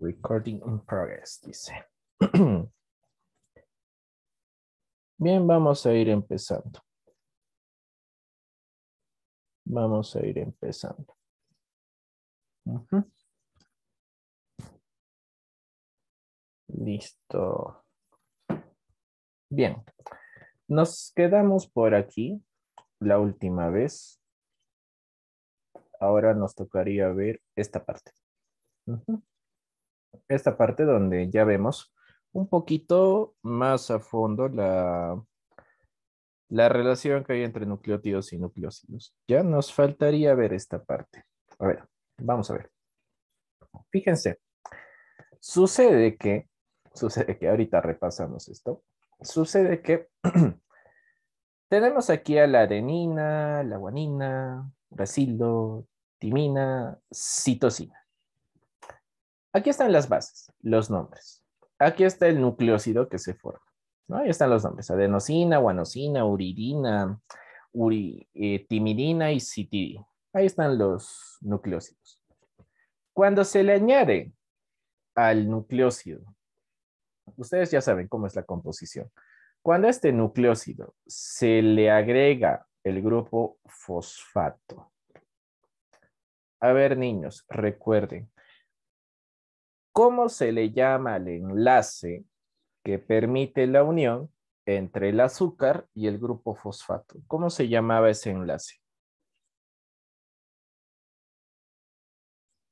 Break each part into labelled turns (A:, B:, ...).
A: Recording in progress, dice. Bien, vamos a ir empezando. Vamos a ir empezando. Listo. Bien. Nos quedamos por aquí
B: la última vez. Ahora nos tocaría ver esta parte esta parte donde ya vemos un poquito más a fondo la, relación que hay entre nucleótidos y nucleócidos. Ya nos faltaría ver esta parte. A ver, vamos a ver. Fíjense, sucede que, sucede que ahorita repasamos esto, sucede que tenemos aquí a la adenina, la guanina, brasilo, timina, citosina. Aquí están las bases, los nombres. Aquí está el nucleócido que se forma. Ahí están los nombres, adenosina, guanosina, uridina, eh, timidina y citidina. Ahí están los nucleócidos. Cuando se le añade al nucleócido, ustedes ya saben cómo es la composición. Cuando a este nucleócido se le agrega el grupo fosfato. A ver, niños, recuerden, ¿Cómo se le llama el enlace que permite la unión entre el azúcar y el grupo fosfato? ¿Cómo se llamaba
A: ese enlace?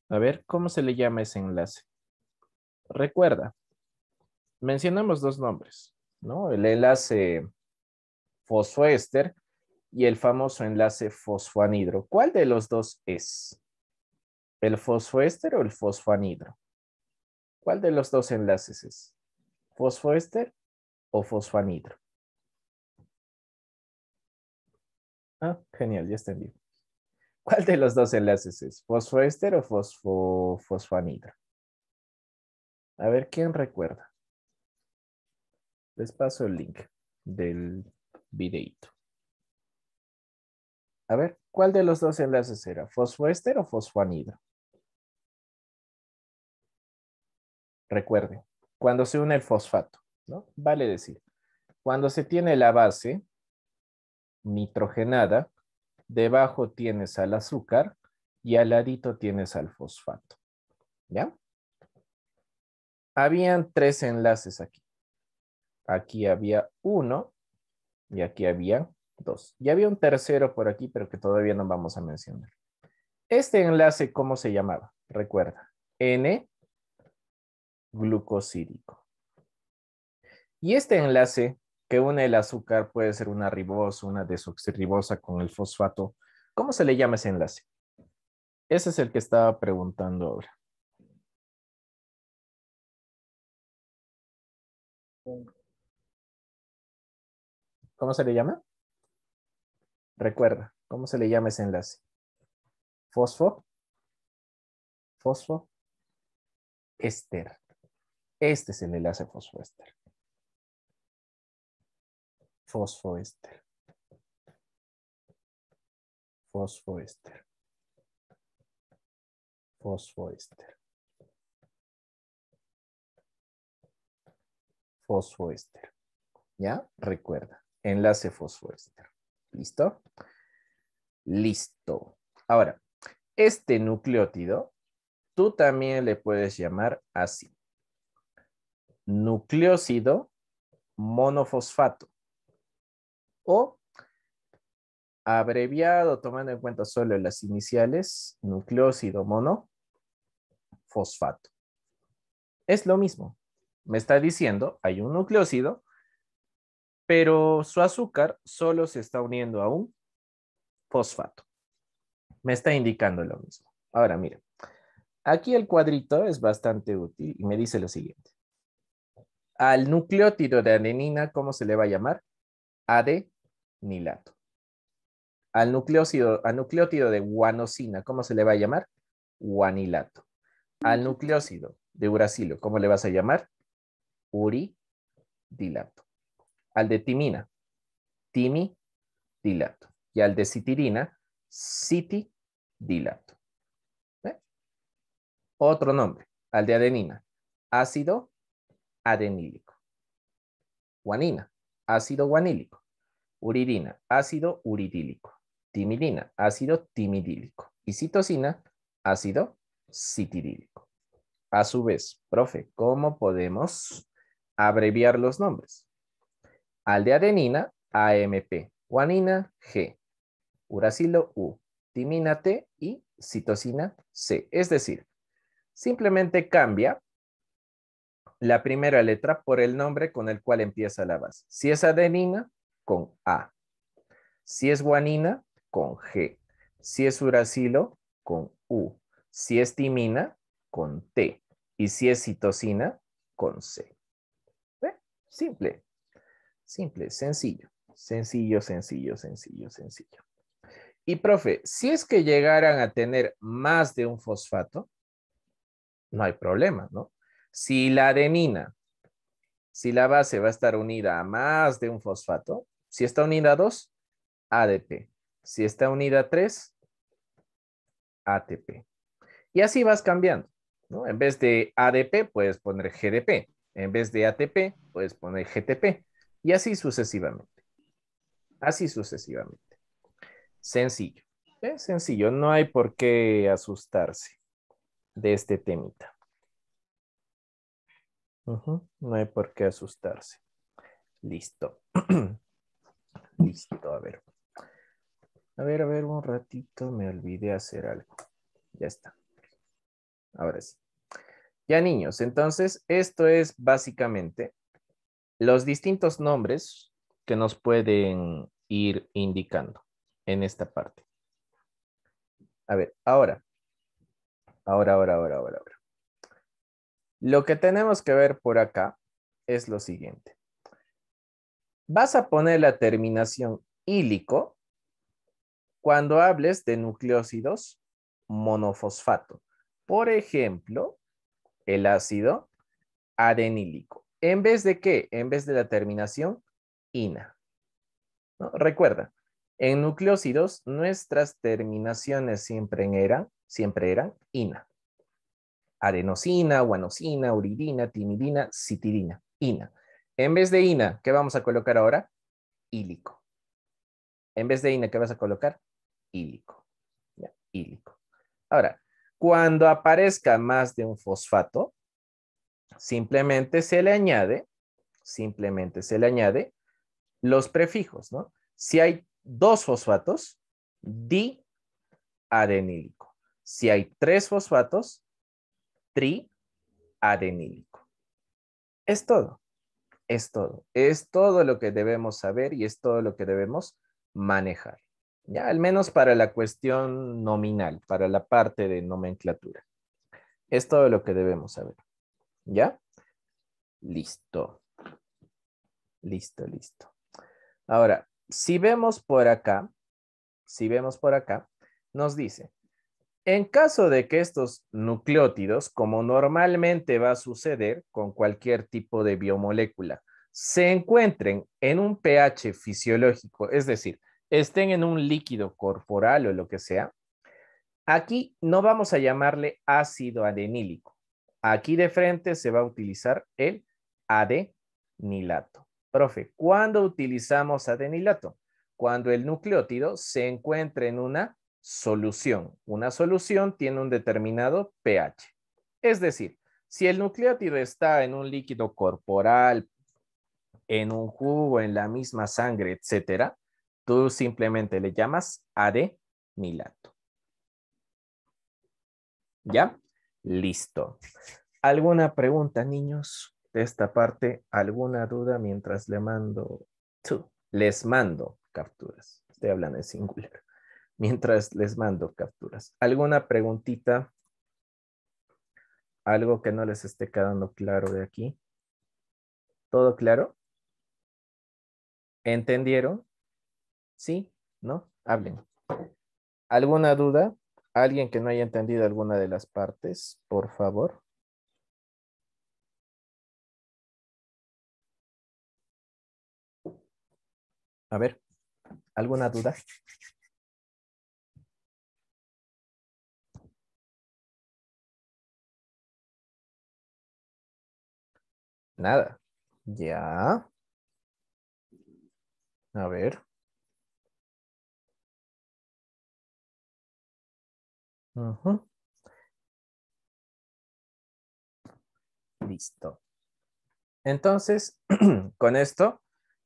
A: A ver, ¿cómo se le llama ese enlace? Recuerda, mencionamos
B: dos nombres, ¿no? El enlace fosfoéster y el famoso enlace fosfoanhidro. ¿Cuál de los dos es? ¿El fosfoéster
A: o el fosfoanhidro? ¿Cuál de los dos enlaces es? ¿Fosfoester o fosfanidro?
B: Ah, genial, ya vivo. ¿Cuál de los dos enlaces es? ¿Fosfoester o fosfo,
A: A ver, ¿quién recuerda? Les paso el link del videito. A ver, ¿cuál de los dos enlaces era? ¿Fosfoester o fosfanidro? Recuerden, cuando se une el fosfato, ¿no?
B: Vale decir, cuando se tiene la base nitrogenada, debajo tienes al azúcar y al ladito tienes al fosfato. ¿Ya? Habían tres enlaces aquí. Aquí había uno y aquí había dos. Y había un tercero por aquí, pero que todavía no vamos a mencionar. Este enlace, ¿cómo se llamaba? Recuerda, N glucosídico. Y este enlace que une el azúcar puede ser una ribosa, una desoxirribosa
A: con el fosfato. ¿Cómo se le llama ese enlace? Ese es el que estaba preguntando ahora. ¿Cómo se le llama? Recuerda, ¿cómo se le llama ese enlace? Fosfo, fosfo, ester. Este es el enlace fosfoester. fosfoéster Fosfoester. Fosfoester.
B: Fosfoester. ¿Ya? Recuerda, enlace fosfoester. ¿Listo? Listo. Ahora, este nucleótido, tú también le puedes llamar así nucleócido monofosfato o abreviado tomando en cuenta solo las iniciales, nucleócido mono, fosfato. Es lo mismo. Me está diciendo, hay un nucleócido, pero su azúcar solo se está uniendo a un fosfato. Me está indicando lo mismo. Ahora, mira, aquí el cuadrito es bastante útil y me dice lo siguiente al nucleótido de adenina, ¿cómo se le va a llamar? Adenilato. Al nucleótido de guanosina, ¿cómo se le va a llamar? Guanilato. Al nucleótido de uracilo, ¿cómo le vas a llamar? Uridilato. Al de timina, timidilato. Y al de citirina, citidilato. Otro nombre, al de adenina, ácido adenílico. Guanina, ácido guanílico. Uridina, ácido uridílico. Timidina, ácido timidílico. Y citosina, ácido citidílico. A su vez, profe, ¿cómo podemos abreviar los nombres? Al de adenina, AMP. Guanina, G. Uracilo, U. Timina, T. Y citosina, C. Es decir, simplemente cambia la primera letra por el nombre con el cual empieza la base. Si es adenina, con A. Si es guanina, con G. Si es uracilo, con U. Si es timina, con T. Y si es citosina, con C. ¿Ve? Simple. Simple, sencillo. Sencillo, sencillo, sencillo, sencillo. Y profe, si es que llegaran a tener más de un fosfato, no hay problema, ¿no? Si la adenina, si la base va a estar unida a más de un fosfato, si está unida a 2, ADP. Si está unida a 3, ATP. Y así vas cambiando. En vez de ADP puedes poner GDP. En vez de ATP puedes poner GTP. Y así sucesivamente. Así sucesivamente. Sencillo. Es ¿eh? sencillo. No hay por qué asustarse de este temita.
A: No
B: hay por qué asustarse. Listo. Listo, a ver. A ver, a ver, un ratito me olvidé hacer algo. Ya está. Ahora sí. Ya niños, entonces esto es básicamente los distintos nombres que nos pueden ir indicando en esta parte. A ver, ahora. Ahora, ahora, ahora, ahora, ahora. Lo que tenemos que ver por acá es lo siguiente. Vas a poner la terminación hílico cuando hables de nucleócidos monofosfato. Por ejemplo, el ácido adenílico. ¿En vez de qué? En vez de la terminación ina. Recuerda, en nucleócidos nuestras terminaciones siempre eran, siempre eran ina adenosina, guanosina, uridina, timidina, citidina, ina. En vez de ina, ¿qué vamos a colocar ahora? Hílico. En vez de ina, ¿qué vas a colocar? Hílico. hílico. Ahora, cuando aparezca más de un fosfato, simplemente se le añade, simplemente se le añade los prefijos, ¿no? Si hay dos fosfatos, diarenílico. Si hay tres fosfatos, triadenílico. Es todo, es todo, es todo lo que debemos saber y es todo lo que debemos manejar, ya al menos para la cuestión nominal, para la parte de nomenclatura. Es todo lo que debemos saber, ¿ya? Listo, listo, listo. Ahora, si vemos por acá, si vemos por acá, nos dice, en caso de que estos nucleótidos, como normalmente va a suceder con cualquier tipo de biomolécula, se encuentren en un pH fisiológico, es decir, estén en un líquido corporal o lo que sea, aquí no vamos a llamarle ácido adenílico. Aquí de frente se va a utilizar el adenilato. Profe, ¿cuándo utilizamos adenilato? Cuando el nucleótido se encuentra en una solución. Una solución tiene un determinado pH. Es decir, si el nucleótido está en un líquido corporal, en un jugo, en la misma sangre, etcétera, tú simplemente le llamas adenilato. ¿Ya? Listo. ¿Alguna pregunta, niños, de esta parte? ¿Alguna duda mientras le mando? tú. Les mando capturas. Estoy hablando en singular mientras les mando capturas. ¿Alguna preguntita? ¿Algo que no les esté quedando claro de aquí? ¿Todo claro? ¿Entendieron? ¿Sí? ¿No? Hablen.
A: ¿Alguna duda? ¿Alguien que no haya entendido alguna de las partes, por favor? A ver, ¿alguna duda? Nada. Ya. A ver. Listo. Entonces,
B: con esto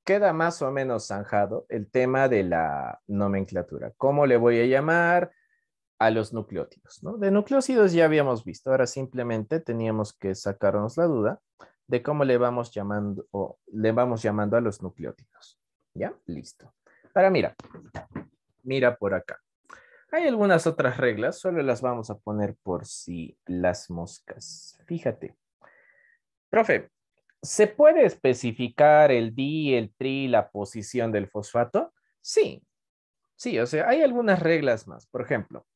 B: queda más o menos zanjado el tema de la nomenclatura. ¿Cómo le voy a llamar a los nucleótidos? De nucleócidos ya habíamos visto, ahora simplemente teníamos que sacarnos la duda de cómo le vamos llamando o le vamos llamando a los nucleótidos. ¿Ya? Listo. Ahora mira, mira por acá. Hay algunas otras reglas, solo las vamos a poner por si las moscas. Fíjate. Profe, ¿se puede especificar el di, el tri, la posición del fosfato? Sí. Sí, o sea, hay algunas reglas más. Por ejemplo,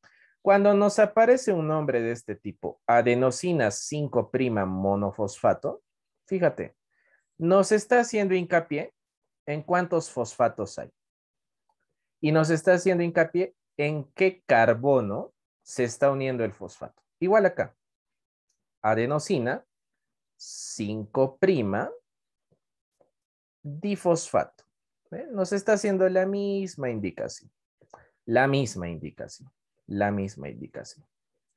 B: cuando nos aparece un nombre de este tipo, adenosina 5' monofosfato, fíjate, nos está haciendo hincapié en cuántos fosfatos hay. Y nos está haciendo hincapié en qué carbono se está uniendo el fosfato. Igual acá. Adenosina, 5' difosfato. Nos está haciendo la misma indicación. La misma indicación. La misma indicación.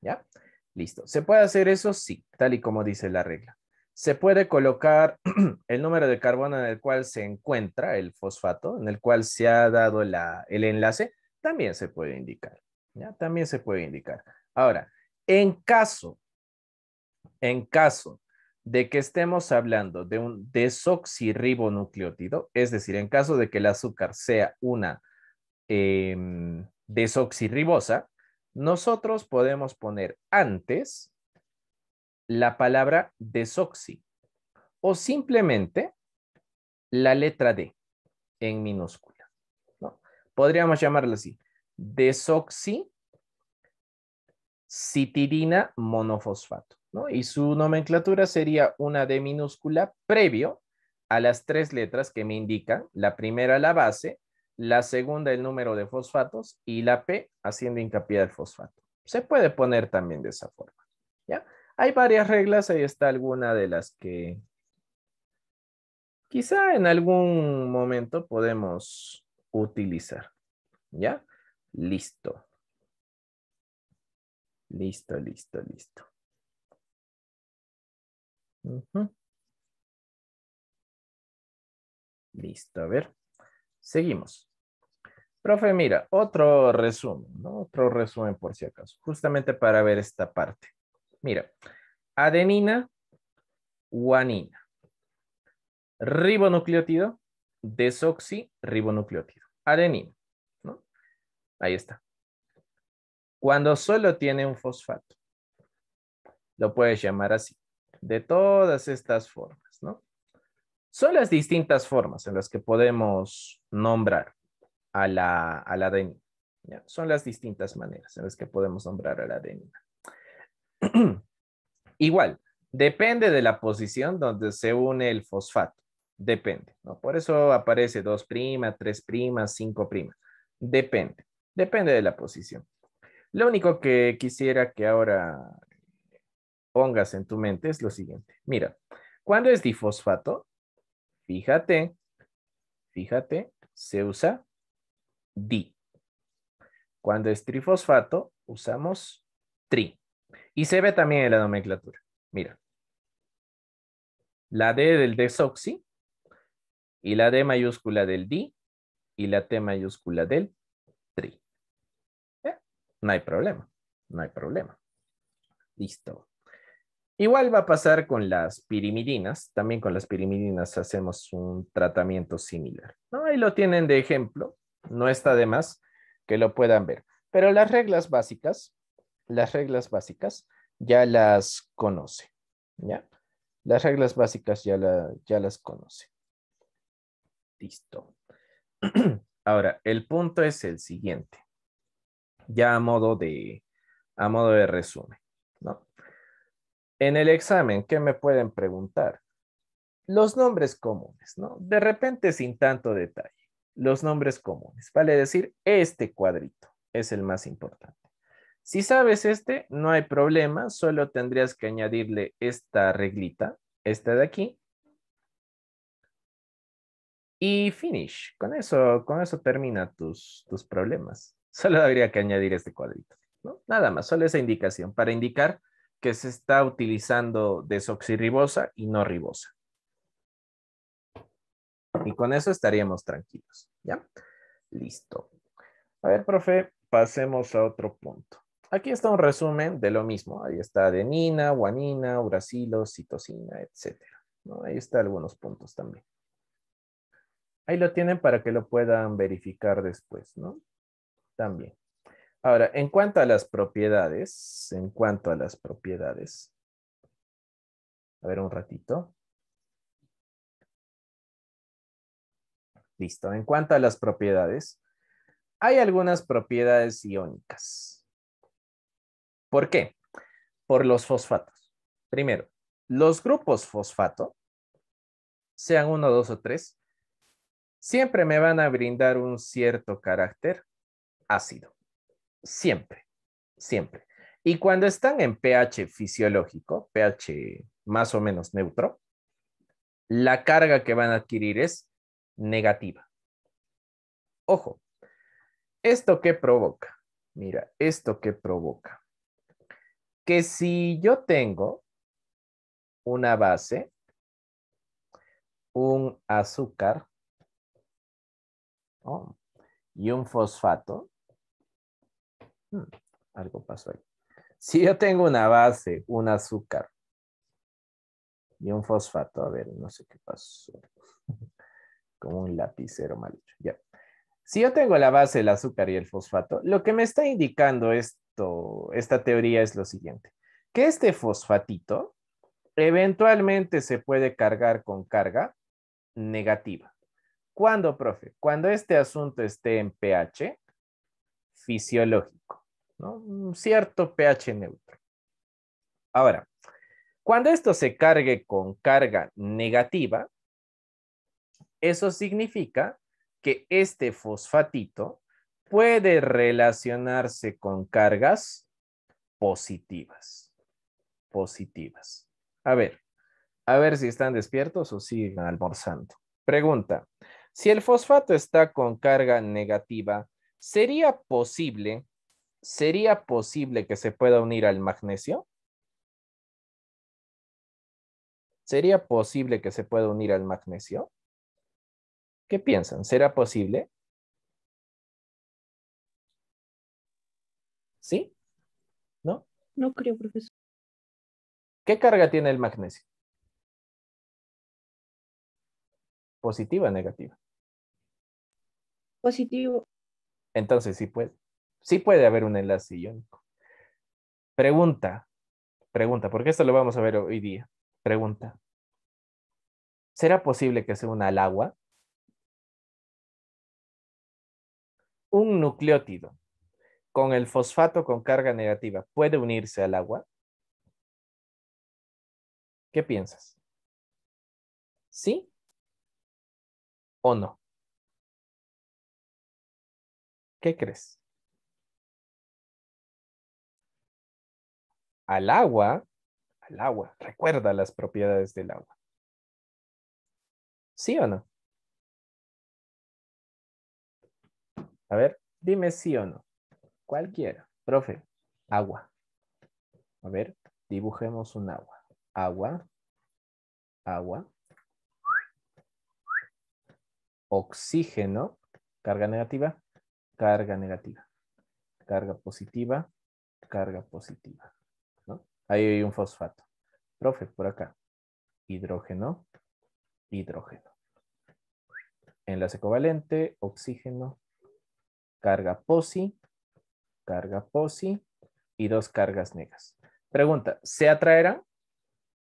B: ¿Ya? Listo. ¿Se puede hacer eso? Sí, tal y como dice la regla se puede colocar el número de carbono en el cual se encuentra el fosfato, en el cual se ha dado el enlace, también se puede indicar. También se puede indicar. Ahora, en caso, en caso de que estemos hablando de un desoxirribonucleótido, es decir, en caso de que el azúcar sea una em, desoxirribosa, nosotros podemos poner antes la palabra desoxi o simplemente la letra D en minúscula. Podríamos llamarla así. Desoxi citirina monofosfato. Y su nomenclatura sería una D minúscula previo a las tres letras que me indican. La primera la base, la segunda el número de fosfatos y la P haciendo hincapié al fosfato. Se puede poner también de esa forma. ¿ya? Hay varias reglas, ahí está alguna de las que quizá en algún momento podemos utilizar. ¿Ya?
A: Listo. Listo, listo, listo. Listo, a ver. Seguimos. Profe, mira, otro
B: resumen, ¿no? Otro resumen por si acaso, justamente para ver esta parte. Mira, adenina, guanina, ribonucleótido, desoxirribonucleótido, adenina. ¿no? Ahí está. Cuando solo tiene un fosfato, lo puedes llamar así, de todas estas formas, ¿no? Son las distintas formas en las que podemos nombrar a la, adenina. Son las distintas maneras en las que podemos nombrar a la adenina. Igual, depende de la posición donde se une el fosfato. Depende, ¿no? Por eso aparece 2', 3', 5'. Depende, depende de la posición. Lo único que quisiera que ahora pongas en tu mente es lo siguiente. Mira, cuando es difosfato, fíjate, fíjate, se usa di. Cuando es trifosfato, usamos tri. Y se ve también en la nomenclatura. Mira. La D del desoxi y la D mayúscula del d y la T mayúscula del tri. ¿Eh? No hay problema. No hay problema. Listo. Igual va a pasar con las pirimidinas. También con las pirimidinas hacemos un tratamiento similar. ¿no? Ahí lo tienen de ejemplo. No está de más que lo puedan ver. Pero las reglas básicas las reglas básicas ya las conoce, ¿ya? Las reglas básicas ya, ya las conoce. Listo. Ahora, el punto es el siguiente, ya a modo de, a modo de resumen, ¿no? En el examen, ¿qué me pueden preguntar? Los nombres comunes, ¿no? De repente sin tanto detalle, los nombres comunes, vale decir, este cuadrito es el más importante. Si sabes este, no hay problema, solo tendrías que añadirle esta reglita, esta de aquí. Y finish. Con eso, con eso termina tus, tus problemas. Solo habría que añadir este cuadrito. Nada más, solo esa indicación para indicar que se está utilizando desoxirribosa y no ribosa. Y con eso estaríamos tranquilos. ¿Ya? Listo. A ver, profe, pasemos a otro punto. Aquí está un resumen de lo mismo. Ahí está adenina, guanina, uracilo, citosina, etc. Ahí está algunos puntos también. Ahí lo tienen para que lo puedan verificar después, ¿no? También. Ahora, en cuanto a las propiedades, en cuanto a las propiedades,
A: a ver un ratito. Listo. En cuanto a las propiedades, hay algunas
B: propiedades iónicas. ¿Por qué? Por los fosfatos. Primero, los grupos fosfato, sean uno, dos o tres, siempre me van a brindar un cierto carácter ácido. Siempre, siempre. Y cuando están en pH fisiológico, pH más o menos neutro, la carga que van a adquirir es negativa. Ojo, ¿esto qué provoca? Mira, esto qué provoca que si yo tengo una base, un azúcar oh, y un fosfato, hmm, algo pasó ahí. Si yo tengo una base, un azúcar y un fosfato, a ver, no sé qué pasó, como un lapicero mal hecho, ya. Si yo tengo la base, el azúcar y el fosfato, lo que me está indicando es esta teoría es lo siguiente, que este fosfatito eventualmente se puede cargar con carga negativa. ¿Cuándo, profe? Cuando este asunto esté en pH fisiológico, ¿no? Un cierto pH neutro. Ahora, cuando esto se cargue con carga negativa, eso significa que este fosfatito puede relacionarse con cargas positivas. Positivas. A ver, a ver si están despiertos o siguen almorzando. Pregunta, si el fosfato está con carga negativa, ¿sería posible, sería posible que se pueda unir al magnesio?
A: ¿Sería posible que se pueda unir al magnesio? ¿Qué piensan? ¿Será posible? ¿Sí? ¿No? No creo, profesor. ¿Qué carga tiene el magnesio? ¿Positiva o negativa? Positivo. Entonces sí puede.
B: Sí puede haber un enlace iónico. Pregunta, pregunta, porque esto lo vamos a ver hoy día. Pregunta. ¿Será posible que se una al agua? Un nucleótido con el fosfato con carga negativa puede unirse al agua?
A: ¿Qué piensas? ¿Sí o no? ¿Qué crees? Al agua, al agua, recuerda las propiedades del agua. ¿Sí o no? A ver, dime sí o no.
B: Cualquiera. Profe, agua. A ver, dibujemos un agua. Agua. Agua. Oxígeno. Carga negativa. Carga negativa. Carga positiva. Carga positiva. Ahí hay un fosfato. Profe, por acá. Hidrógeno. Hidrógeno. Enlace covalente. Oxígeno. Carga posi carga posi y dos cargas negas. Pregunta, ¿se atraerán?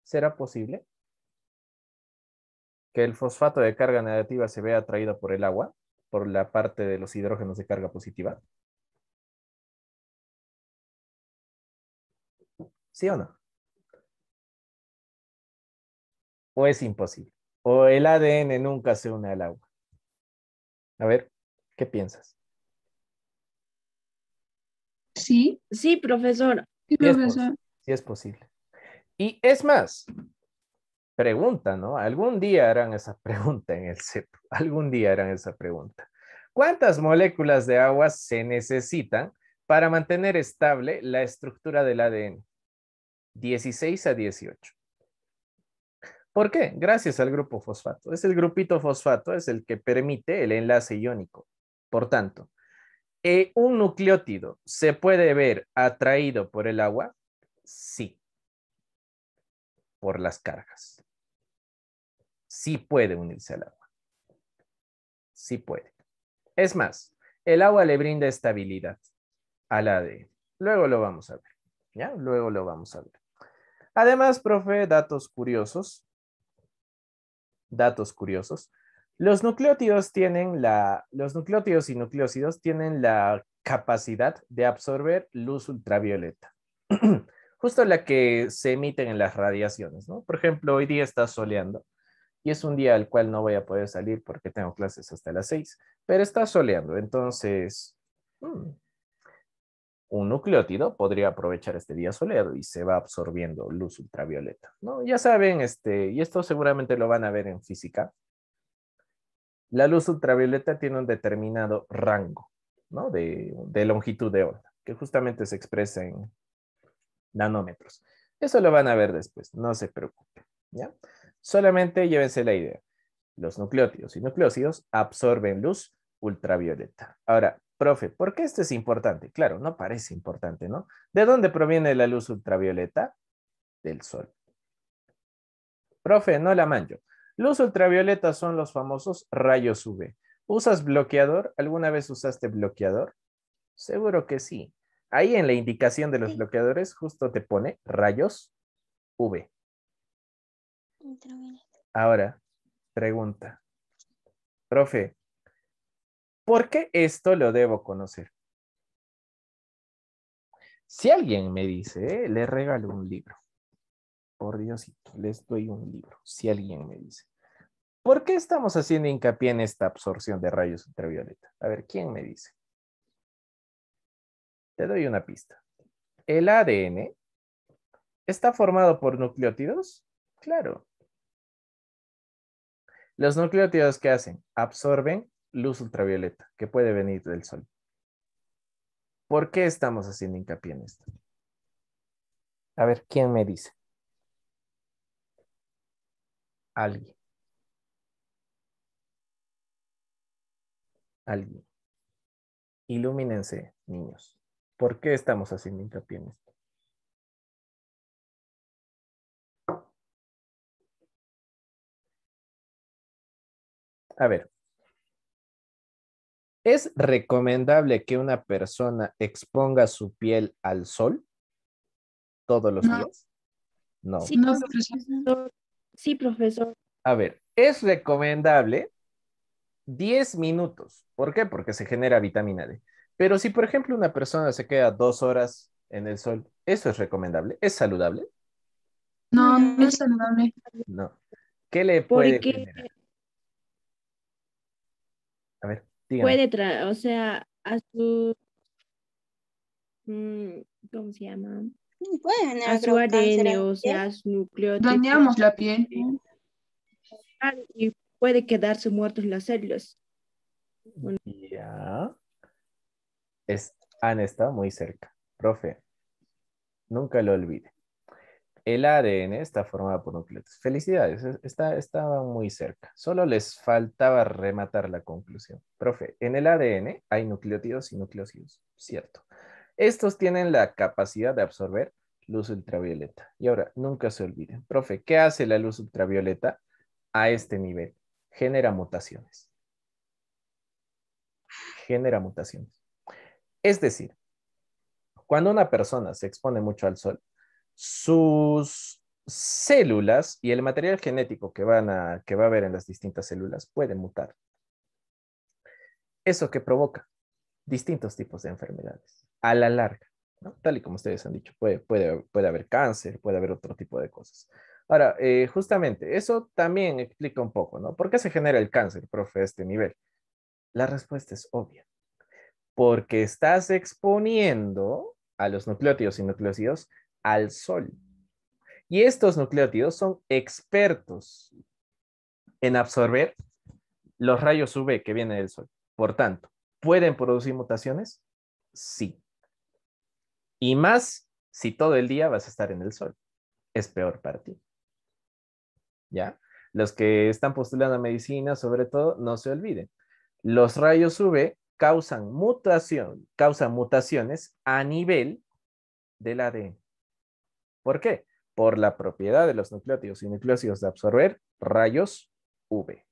B: ¿Será posible que el fosfato de carga negativa se vea atraído por el agua, por la parte de los hidrógenos de carga positiva?
A: ¿Sí o no? ¿O es imposible? ¿O el ADN nunca se une al agua? A ver, ¿qué piensas? Sí. Sí, profesor. Sí, profesor.
B: Sí es, posible. Y es más, pregunta, ¿no? Algún día harán esa pregunta en el CEP. Algún día harán esa pregunta. ¿Cuántas moléculas de agua se necesitan para mantener estable la estructura del ADN? 16 a 18. ¿Por qué? Gracias al grupo fosfato. Es el grupito fosfato, es el que permite el enlace iónico. Por tanto, eh, ¿Un nucleótido se puede ver atraído por el agua? Sí. Por las cargas. Sí puede unirse al agua. Sí puede. Es más, el agua le brinda estabilidad la ADN. Luego lo vamos a ver. ¿Ya? Luego lo vamos a ver. Además, profe, datos curiosos. Datos curiosos. Los nucleótidos tienen la, los nucleótidos y nucleócidos tienen la capacidad de absorber luz ultravioleta, justo la que se emiten en las radiaciones, ¿no? Por ejemplo, hoy día está soleando y es un día al cual no voy a poder salir porque tengo clases hasta las seis, pero está soleando, entonces hmm, un nucleótido podría aprovechar este día soleado y se va absorbiendo luz ultravioleta, ¿no? Ya saben, este, y esto seguramente lo van a ver en física, la luz ultravioleta tiene un determinado rango ¿no? de, longitud de onda, que justamente se expresa en nanómetros. Eso lo van a ver después, no se preocupen. ¿ya? Solamente llévense la idea. Los nucleótidos y nucleócidos absorben luz ultravioleta. Ahora, profe, ¿por qué esto es importante? Claro, no parece importante, ¿no? ¿De dónde proviene la luz ultravioleta? Del sol. Profe, no la manjo. Los ultravioletas son los famosos rayos UV. ¿Usas bloqueador? ¿Alguna vez usaste bloqueador? Seguro que sí. Ahí en la indicación de los bloqueadores justo te pone rayos UV. Ahora, pregunta. Profe, ¿por qué esto lo debo conocer? Si alguien me dice, eh, le regalo un libro por Diosito, les doy un libro, si alguien me dice. ¿Por qué estamos haciendo hincapié en esta absorción de rayos ultravioleta? A ver, ¿quién me dice?
A: Te doy una pista. El ADN está formado por nucleótidos, claro. Los nucleótidos
B: ¿qué hacen absorben luz ultravioleta que puede venir del sol. ¿Por qué estamos haciendo hincapié en esto? A ver, ¿quién me dice? alguien.
A: Alguien. Ilumínense, niños. ¿Por qué estamos haciendo hincapié en esto? A ver, ¿Es recomendable que una persona
B: exponga su piel al sol todos los días? No.
A: no, Sí, profesor.
B: A ver, es recomendable 10 minutos. ¿Por qué? Porque se genera vitamina D. Pero si, por ejemplo, una persona se queda dos horas en el sol, ¿eso es recomendable? ¿Es saludable?
A: No, no es saludable.
B: No. ¿Qué le puede Porque...
A: A ver, dígame. Puede traer, o sea, a su... Mm, ¿Cómo se llama? a ADN, o sea, su Dañamos la piel. Ah, y puede quedarse muertos las células. Ya. Es,
B: han estado muy cerca. Profe, nunca lo olvide. El ADN está formado por nucleótidos. Felicidades, está, estaba muy cerca. Solo les faltaba rematar la conclusión. Profe, en el ADN hay nucleótidos y nucleócidos, cierto. Estos tienen la capacidad de absorber luz ultravioleta. Y ahora, nunca se olviden, profe, ¿qué hace la luz ultravioleta a este nivel? Genera mutaciones. Genera mutaciones. Es decir, cuando una persona se expone mucho al sol, sus células y el material genético que, que va a haber en las distintas células pueden mutar. ¿Eso qué provoca? distintos tipos de enfermedades a la larga, tal y como ustedes han dicho, puede, puede, haber cáncer, puede haber otro tipo de cosas. Ahora, eh, justamente, eso también explica un poco, ¿no? ¿Por qué se genera el cáncer, profe, a este nivel? La respuesta es obvia. Porque estás exponiendo a los nucleótidos y nucleócidos al sol. Y estos nucleótidos son expertos en absorber los rayos UV que vienen del sol. Por tanto, ¿Pueden producir mutaciones? Sí. Y más si todo el día vas a estar en el sol. Es peor para ti. ¿Ya? Los que están postulando a medicina, sobre todo, no se olviden. Los rayos UV causan mutación, causan mutaciones a nivel del ADN. ¿Por qué? Por la propiedad de los nucleótidos y nucleócidos de absorber rayos UV.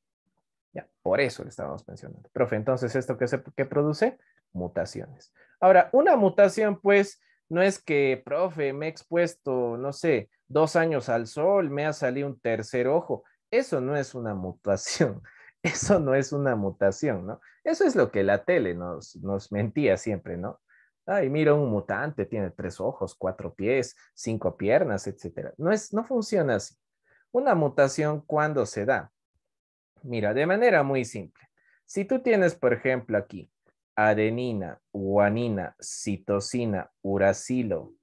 B: Ya, por eso le estábamos mencionando. Profe, entonces, ¿esto qué, se, qué produce? Mutaciones. Ahora, una mutación, pues, no es que, profe, me he expuesto, no sé, dos años al sol, me ha salido un tercer ojo. Eso no es una mutación. Eso no es una mutación, ¿no? Eso es lo que la tele nos, nos mentía siempre, ¿no? Ay, mira, un mutante tiene tres ojos, cuatro pies, cinco piernas, etc. No, es, no funciona así. Una mutación, cuando se da? Mira, de manera muy simple. Si tú tienes, por ejemplo, aquí adenina, guanina, citosina, uracilo,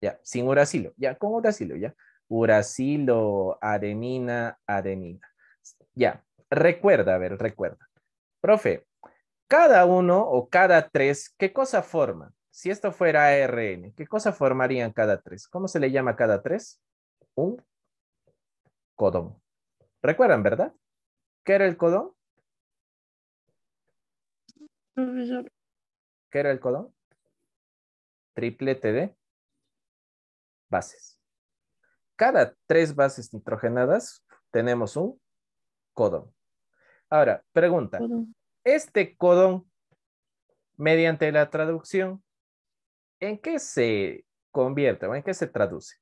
B: ya, sin uracilo, ya, con uracilo, ya. Uracilo, adenina, adenina. Ya, recuerda, a ver, recuerda. Profe, cada uno o cada tres, ¿qué cosa forman? Si esto fuera ARN, ¿qué cosa formarían cada tres? ¿Cómo se le llama cada tres? Un codón. ¿Recuerdan, verdad? ¿Qué era el codón?
A: ¿Qué era el codón? Triplete de bases.
B: Cada tres bases nitrogenadas tenemos un codón. Ahora, pregunta. Este codón, mediante la traducción, ¿en qué se convierte o en qué se traduce?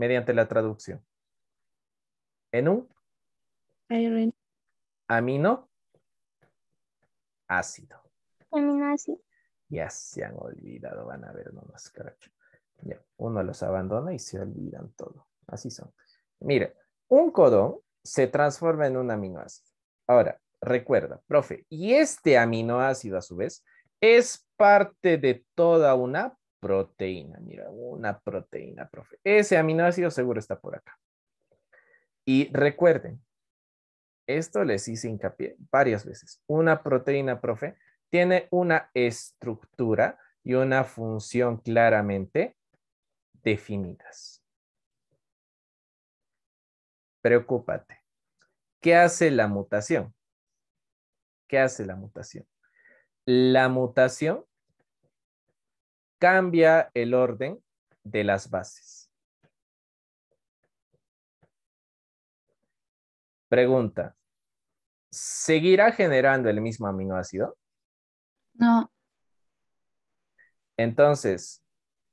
B: Mediante la traducción. En un Aminoácido. Amino. Ácido. Ya se han olvidado, van a ver, no más caracho. Ya, uno los abandona y se olvidan todo. Así son. Mira, un codón se transforma en un aminoácido. Ahora, recuerda, profe, y este aminoácido a su vez es parte de toda una proteína. Mira, una proteína, profe. Ese aminoácido seguro está por acá. Y recuerden, esto les hice hincapié varias veces. Una proteína, profe, tiene una estructura y una función claramente definidas. Preocúpate. ¿Qué hace la mutación? ¿Qué hace la mutación? La
A: mutación cambia el orden de las bases Pregunta. ¿Seguirá generando el mismo aminoácido? No.
B: Entonces.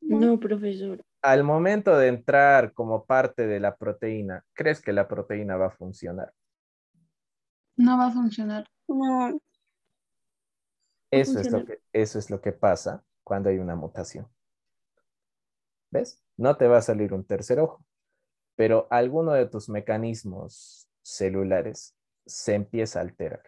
A: No, profesor.
B: Al momento de entrar como parte de la proteína, ¿crees que la proteína va a funcionar?
A: No va a funcionar.
B: Eso, es lo que, eso es lo que pasa cuando hay una mutación. ¿Ves? No te va a salir un tercer ojo, pero alguno de tus mecanismos celulares se empieza a alterar.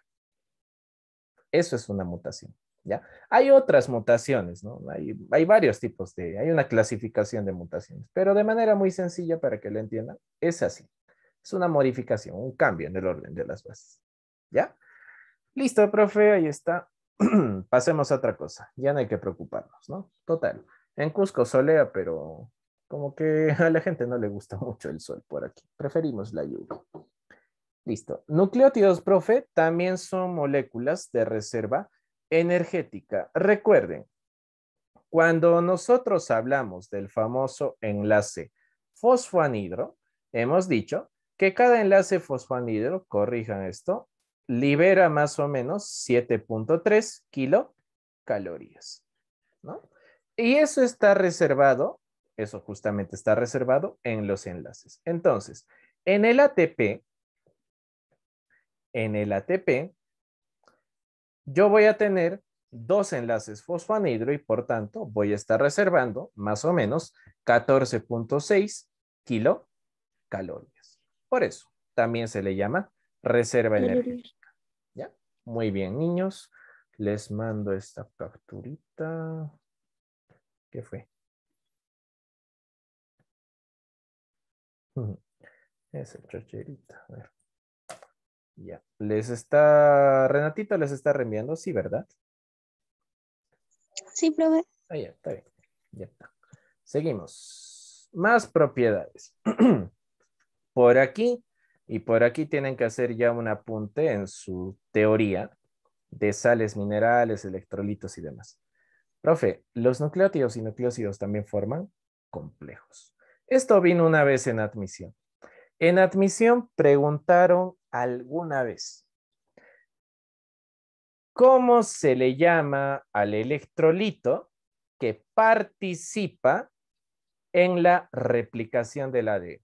B: Eso es una mutación. ¿Ya? Hay otras mutaciones, ¿no? Hay, hay, varios tipos de, hay una clasificación de mutaciones, pero de manera muy sencilla para que lo entiendan, es así. Es una modificación, un cambio en el orden de las bases, ¿ya? Listo, profe, ahí está. Pasemos a otra cosa, ya no hay que preocuparnos, ¿no? Total, en Cusco solea, pero como que a la gente no le gusta mucho el sol por aquí, preferimos la lluvia. Listo. Nucleótidos, profe, también son moléculas de reserva energética. Recuerden, cuando nosotros hablamos del famoso enlace fosfoanhidro, hemos dicho que cada enlace fosfoanhidro, corrijan esto, libera más o menos 7.3 kilocalorías. ¿no? Y eso está reservado, eso justamente está reservado en los enlaces. Entonces, en el ATP, en el ATP, yo voy a tener dos enlaces fosfanidro y por tanto voy a estar reservando más o menos 14.6 kilocalorias. Por eso también se le llama reserva energética. ¿Ya? Muy bien, niños. Les mando esta
A: capturita. ¿Qué fue? Esa el A ver. Ya.
B: Les está, Renatito, les está reenviando, sí, ¿verdad? Sí, profe. Ah, está bien. Ya está. Seguimos. Más propiedades. por aquí y por aquí tienen que hacer ya un apunte en su teoría de sales minerales, electrolitos y demás. Profe, los nucleótidos y nucleócidos también forman complejos. Esto vino una vez en admisión. En admisión preguntaron alguna vez. ¿Cómo se le llama al electrolito que participa en la
A: replicación del ADN?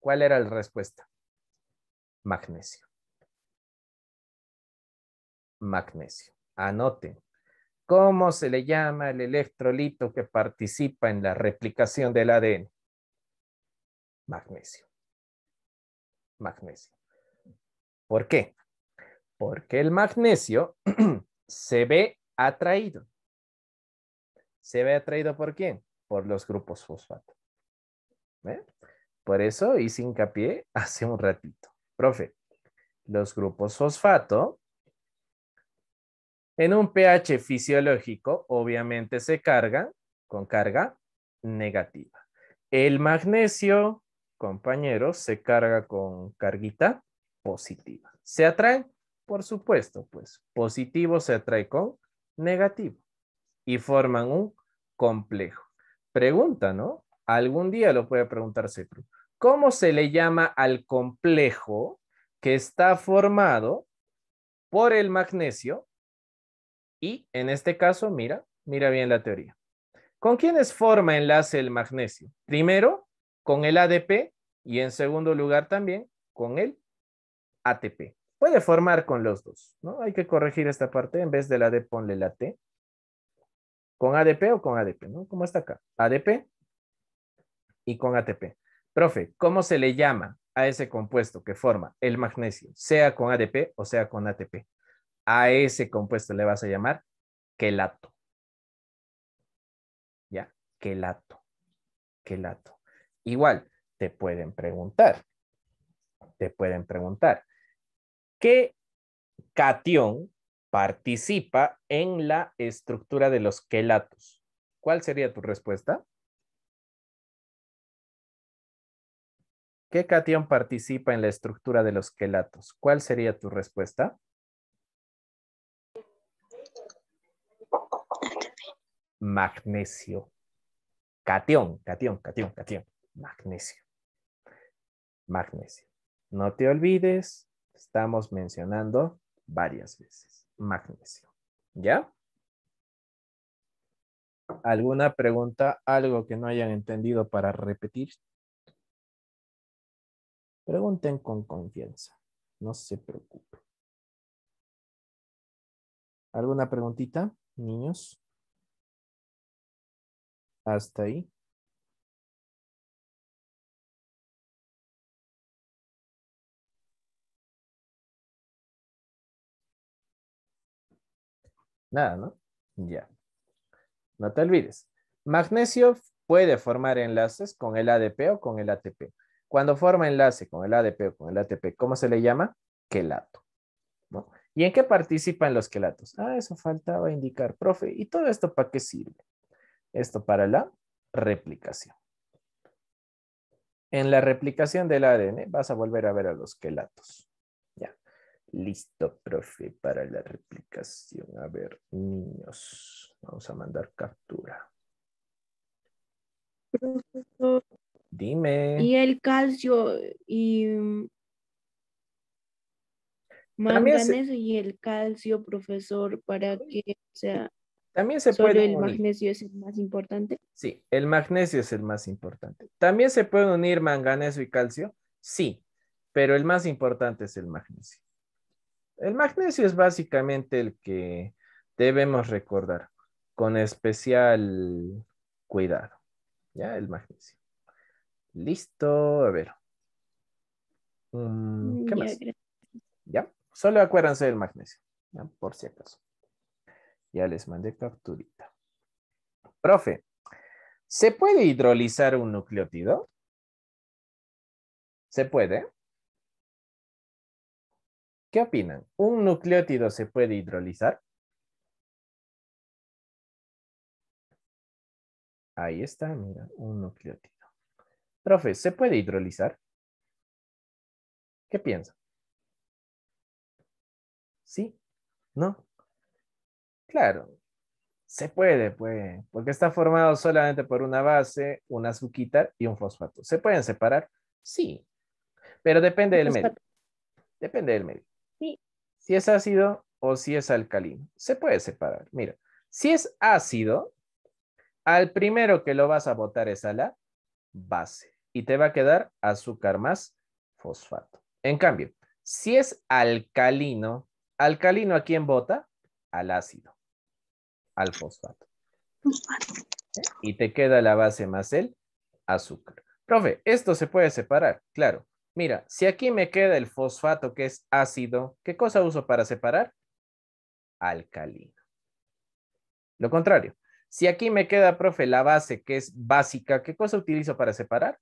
A: ¿Cuál era la respuesta? Magnesio. Magnesio.
B: Anoten. ¿Cómo se le llama el electrolito que participa en la replicación del ADN? Magnesio magnesio. ¿Por qué? Porque el magnesio se ve atraído. ¿Se ve atraído por quién? Por los grupos fosfato. Por eso hice hincapié hace un ratito. Profe, los grupos fosfato en un pH fisiológico obviamente se cargan con carga negativa. El magnesio compañeros se carga con carguita positiva. ¿Se atraen? Por supuesto, pues positivo se atrae con negativo y forman un complejo. Pregunta, ¿no? Algún día lo puede preguntar ¿Cómo se le llama al complejo que está formado por el magnesio? Y en este caso, mira, mira bien la teoría. ¿Con quiénes forma enlace el magnesio? Primero, con el ADP y en segundo lugar también con el ATP. Puede formar con los dos, ¿no? Hay que corregir esta parte, en vez de la ponle la T. Con ADP o con ADP, ¿no? Como está acá, ADP y con ATP. Profe, ¿cómo se le llama a ese compuesto que forma el magnesio, sea con ADP o sea con ATP? A ese compuesto le vas a llamar quelato. ¿Ya? Quelato. Quelato. Igual, te pueden preguntar, te pueden preguntar, ¿qué cation participa en la estructura de los quelatos? ¿Cuál sería tu respuesta?
A: ¿Qué cation participa en la estructura de los quelatos? ¿Cuál sería tu respuesta?
B: Magnesio. Cation, catión, cation, cation magnesio. Magnesio. No te olvides, estamos mencionando varias veces magnesio. ¿Ya? ¿Alguna pregunta? ¿Algo que no hayan
A: entendido para repetir? Pregunten con confianza. No se preocupen. ¿Alguna preguntita, niños? Hasta ahí. Nada, ¿no? Ya. No te olvides. Magnesio puede formar
B: enlaces con el ADP o con el ATP. Cuando forma enlace con el ADP o con el ATP, ¿cómo se le llama? Quelato. ¿Y en qué participan los quelatos? Ah, eso faltaba indicar, profe. ¿Y todo esto para qué sirve? Esto para la replicación. En la replicación del ADN vas a volver a ver a los quelatos. Listo, profe, para la replicación. A ver, niños, vamos a mandar captura.
A: Profesor,
B: Dime. ¿Y
A: el calcio y mm,
B: manganeso y el calcio, profesor, para que sea también se el magnesio
A: es el más importante?
B: Sí, el magnesio es el más importante. ¿También se pueden unir manganeso y calcio? Sí, pero el más importante es el magnesio. El magnesio es básicamente el que debemos recordar con especial cuidado. Ya, el magnesio. Listo, a ver. Mm, ¿Qué más? Ya, solo acuérdense del magnesio, por si acaso. Ya les mandé capturita. Profe, ¿se puede hidrolizar un nucleótido? Se puede.
A: ¿Qué opinan? ¿Un nucleótido se puede hidrolizar? Ahí está, mira, un nucleótido. Profe, ¿se puede hidrolizar? ¿Qué piensa? ¿Sí? ¿No?
B: Claro, se puede, pues, porque está formado solamente por una base, una azúcar y un fosfato. ¿Se pueden separar? Sí, pero depende del medio. Depende del medio si es ácido o si es alcalino. Se puede separar. Mira, si es ácido, al primero que lo vas a botar es a la base y te va a quedar azúcar más fosfato. En cambio, si es alcalino, alcalino a quién bota? Al ácido, al fosfato. Y te queda la base más el azúcar. Profe, esto se puede separar, claro. Mira, si aquí me queda el fosfato que es ácido, ¿qué cosa uso para separar? Alcalino. Lo contrario, si aquí me queda, profe, la base que es básica, ¿qué cosa utilizo para separar?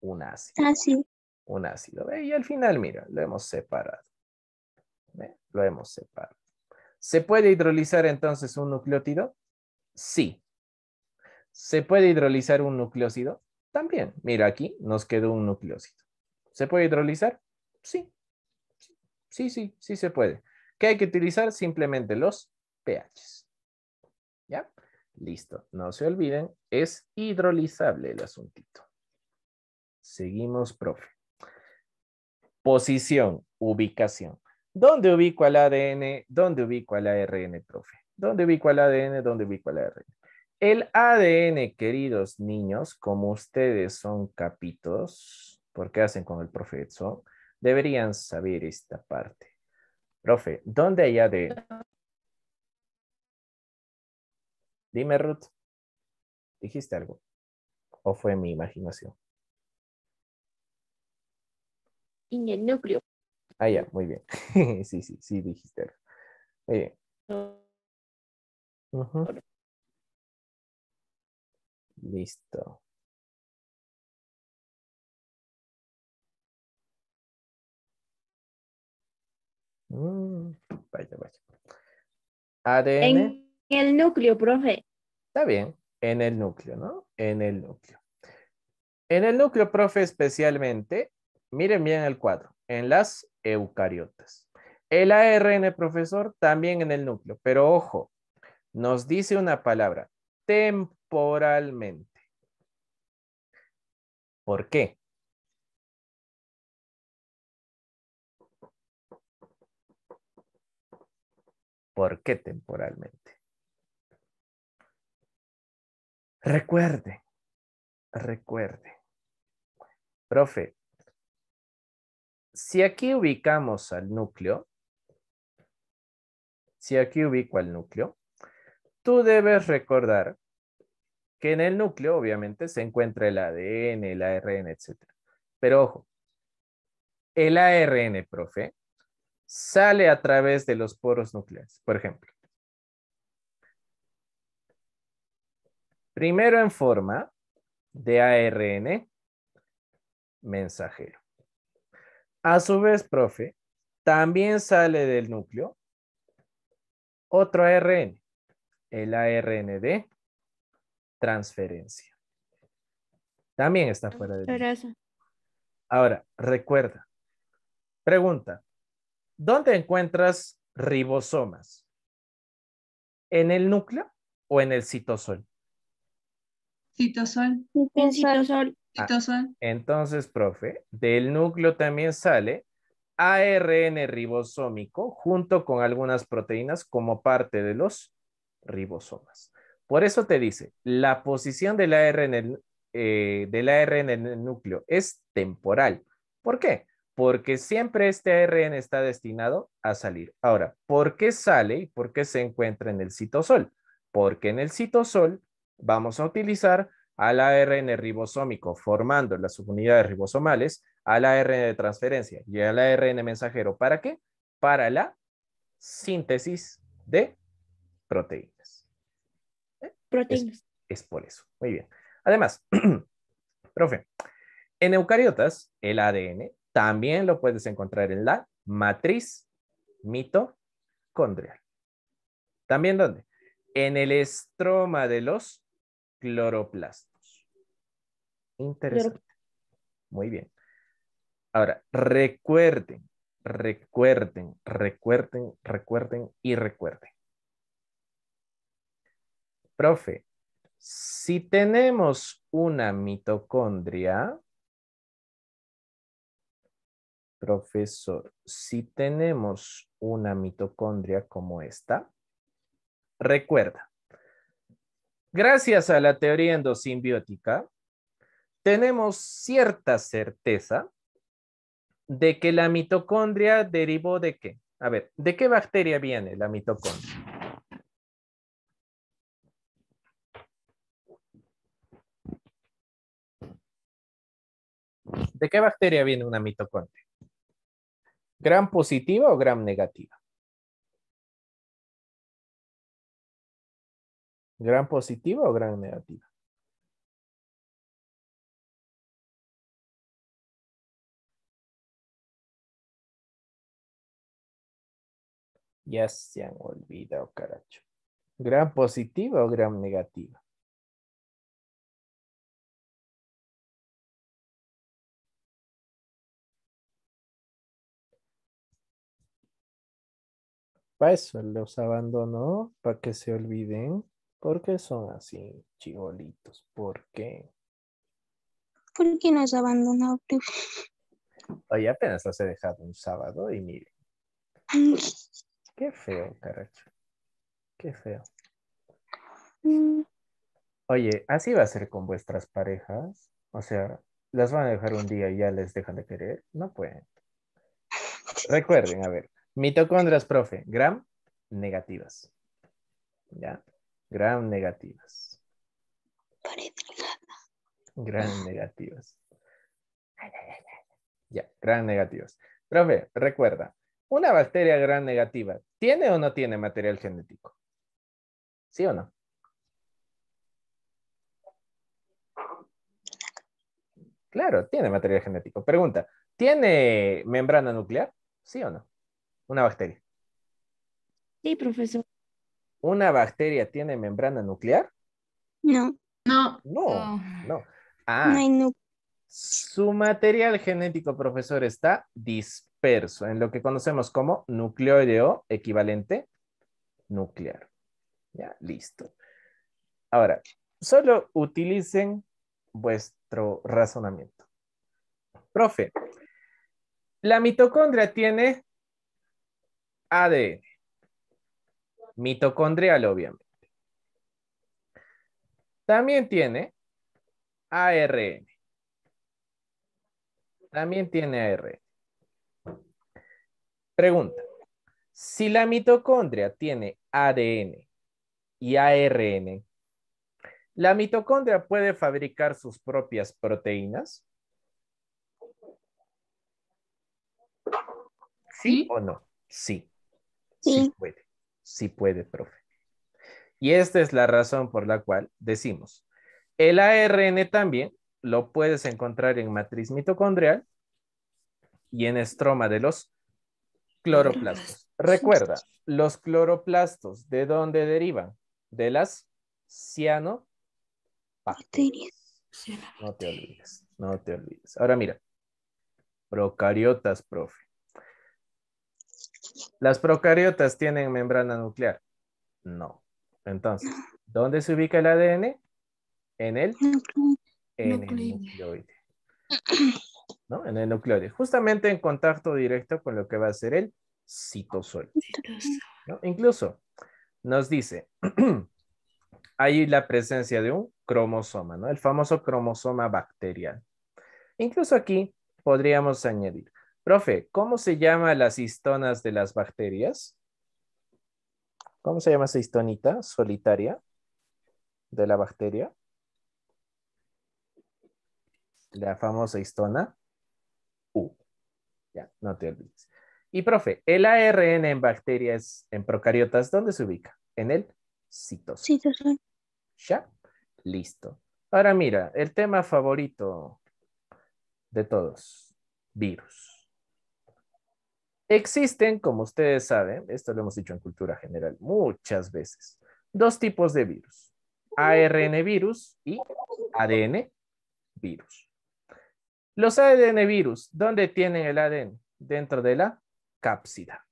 B: Un ácido. Ah, un ácido. Y al final, mira, lo hemos separado. Lo hemos separado. ¿Se puede hidrolizar entonces un nucleótido? Sí. ¿Se puede hidrolizar un nucleócido? También. Mira, aquí nos quedó un nucleócido. ¿Se puede hidrolizar? Sí. Sí, sí, sí se puede. ¿Qué hay que utilizar? Simplemente los pH. ¿Ya? Listo. No se olviden, es hidrolizable el asuntito. Seguimos, profe. Posición, ubicación. ¿Dónde ubico al ADN? ¿Dónde ubico al ARN, profe? ¿Dónde ubico al ADN? ¿Dónde ubico al ARN? El ADN, queridos niños, como ustedes son capitos, ¿Por qué hacen con el profe deberían saber esta parte. Profe, ¿dónde hay de?
A: Dime, Ruth, ¿dijiste algo? ¿O fue mi imaginación? En el núcleo. Ah, ya, muy bien. sí, sí, sí, dijiste algo. Muy bien. Listo. Mm, vaya, vaya. ADN. En el núcleo, profe. Está bien,
B: en el núcleo, ¿no? En el núcleo. En el núcleo, profe, especialmente, miren bien el cuadro, en las eucariotas. El ARN, profesor, también en el núcleo, pero ojo,
A: nos dice una palabra, temporalmente. ¿Por qué? ¿Por qué temporalmente? Recuerde, recuerde. Profe, si aquí
B: ubicamos al núcleo, si aquí ubico al núcleo, tú debes recordar que en el núcleo obviamente se encuentra el ADN, el ARN, etc. Pero ojo, el ARN, profe, sale a través de los poros nucleares, por ejemplo. Primero en forma de ARN mensajero. A su vez, profe, también sale del núcleo otro ARN, el ARN de transferencia. También está fuera de... Ahora, recuerda. Pregunta, ¿Dónde encuentras ribosomas? ¿En el núcleo o en el citosol?
A: Citosol. En citosol. Ah,
B: entonces, profe, del núcleo también sale ARN ribosómico junto con algunas proteínas como parte de los ribosomas. Por eso te dice, la posición del ARN, eh, del ARN en el núcleo es temporal. ¿Por qué? porque siempre este ARN está destinado a salir. Ahora, ¿por qué sale y por qué se encuentra en el citosol? Porque en el citosol vamos a utilizar al ARN ribosómico formando las subunidades ribosomales, al ARN de transferencia y al ARN mensajero. ¿Para qué? Para la síntesis de proteínas.
A: ¿Eh? Proteínas. Es,
B: es por eso. Muy bien. Además, profe, en eucariotas el ADN también lo puedes encontrar en la matriz mitocondrial. ¿También dónde? En el estroma de los cloroplastos.
A: Interesante.
B: Muy bien. Ahora, recuerden, recuerden, recuerden, recuerden y recuerden. Profe, si tenemos una mitocondria, Profesor, si tenemos una mitocondria como esta, recuerda, gracias a la teoría endosimbiótica, tenemos cierta certeza de que la mitocondria derivó de qué? A ver, ¿de qué bacteria viene la mitocondria?
A: ¿De qué bacteria viene una mitocondria? gran positiva o gran negativa? gran positiva o gran negativa? Ya se han olvidado, caracho. gran positiva o gran negativa? eso los abandonó, para que se
B: olviden, porque son así, chigolitos ¿Por qué?
A: ¿Por nos abandonó?
B: Oye, apenas los he dejado un sábado y miren.
A: Qué
B: feo, caracho. Qué feo. Mm. Oye, así va a ser con vuestras parejas. O sea, las van a dejar un día y ya les dejan de querer. No pueden. Recuerden, a ver, Mitocondrias, profe, gram negativas. ¿Ya? Gram negativas. Gram negativas. Ya, gram negativas. Profe, recuerda, una bacteria gram negativa, ¿tiene o no tiene material genético? ¿Sí o no? Claro, tiene material genético. Pregunta, ¿tiene membrana nuclear? ¿Sí o no? Una bacteria. Sí, profesor. ¿Una bacteria tiene membrana nuclear? No. No. No, oh. no. Ah, Su material genético, profesor, está disperso en lo que conocemos como o equivalente nuclear. Ya, listo. Ahora, solo utilicen vuestro razonamiento. Profe, la mitocondria tiene ADN. Mitocondrial, obviamente. También tiene ARN. También tiene ARN. Pregunta. Si la mitocondria tiene ADN y ARN, ¿la mitocondria puede fabricar sus propias proteínas? ¿Sí o no? Sí. Sí. puede, sí puede, profe. Y esta es la razón por la cual decimos, el ARN también lo puedes encontrar en matriz mitocondrial y en estroma de los
A: cloroplastos. Recuerda,
B: los cloroplastos, ¿de dónde derivan? De las cianobacterias. No te olvides, no te olvides. Ahora mira, procariotas, profe. ¿Las procariotas tienen membrana nuclear? No. Entonces, ¿dónde se ubica el ADN? En el, en nucleoide. En el nucleoide. Justamente en contacto directo con lo que va a ser el citosol. Incluso nos dice, hay la presencia de un cromosoma, ¿no? El famoso cromosoma bacterial. Incluso aquí podríamos añadir, Profe, ¿cómo se llaman las histonas de las bacterias? ¿Cómo se llama esa histonita solitaria de la bacteria? La famosa histona
A: U. Ya,
B: no te olvides. Y profe, el ARN en bacterias, en procariotas, ¿dónde se ubica? En el citos. Citosol. Ya, listo. Ahora mira, el tema favorito de todos, virus. Existen, como ustedes saben, esto lo hemos dicho en cultura general muchas veces, dos tipos de virus, ARN virus y ADN virus. Los ADN virus, ¿dónde tienen el ADN? Dentro de la cápsida,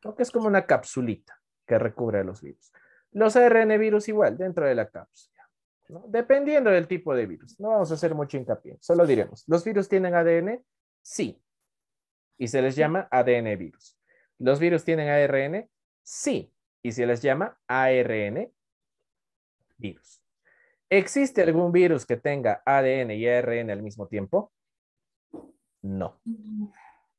B: que es como una capsulita que recubre a los virus. Los ARN virus igual, dentro de la cápsida. Dependiendo del tipo de virus. No vamos a hacer mucho hincapié, solo diremos, ¿los virus tienen ADN? Sí y se les llama ADN virus. ¿Los virus tienen ARN? Sí, y se les llama ARN virus. ¿Existe algún virus que tenga ADN y ARN al mismo tiempo? No,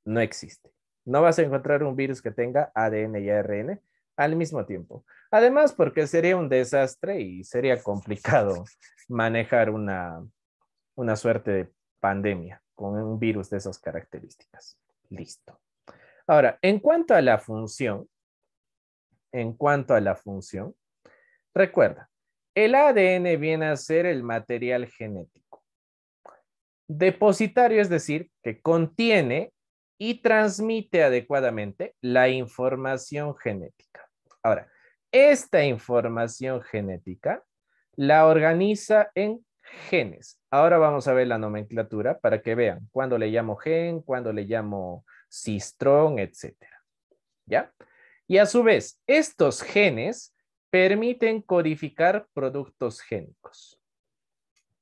B: no existe. No vas a encontrar un virus que tenga ADN y ARN al mismo tiempo. Además, porque sería un desastre y sería complicado manejar una, una suerte de pandemia con un virus de esas características. Listo. Ahora, en cuanto a la función, en cuanto a la función, recuerda, el ADN viene a ser el material genético. Depositario es decir, que contiene y transmite adecuadamente la información genética. Ahora, esta información genética la organiza en genes. Ahora vamos a ver la nomenclatura para que vean cuándo le llamo gen, cuándo le llamo cistrón, etc. ¿Ya? Y a su vez, estos genes permiten codificar productos génicos.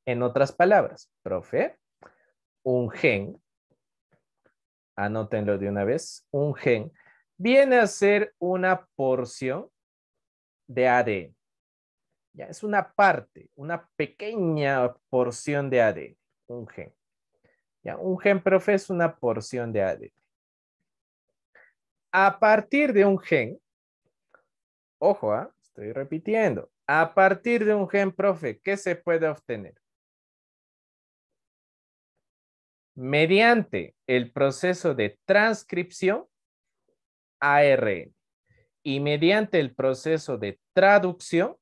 B: En otras palabras, profe, un gen, anótenlo de una vez, un gen viene a ser una porción de ADN. Ya es una parte, una pequeña porción de ADN, un gen. Ya, un gen, profe, es una porción de ADN. A partir de un gen, ojo, ¿ah? estoy repitiendo, a partir de un gen, profe, ¿qué se puede obtener? Mediante el proceso de transcripción, ARN, y mediante el proceso de traducción,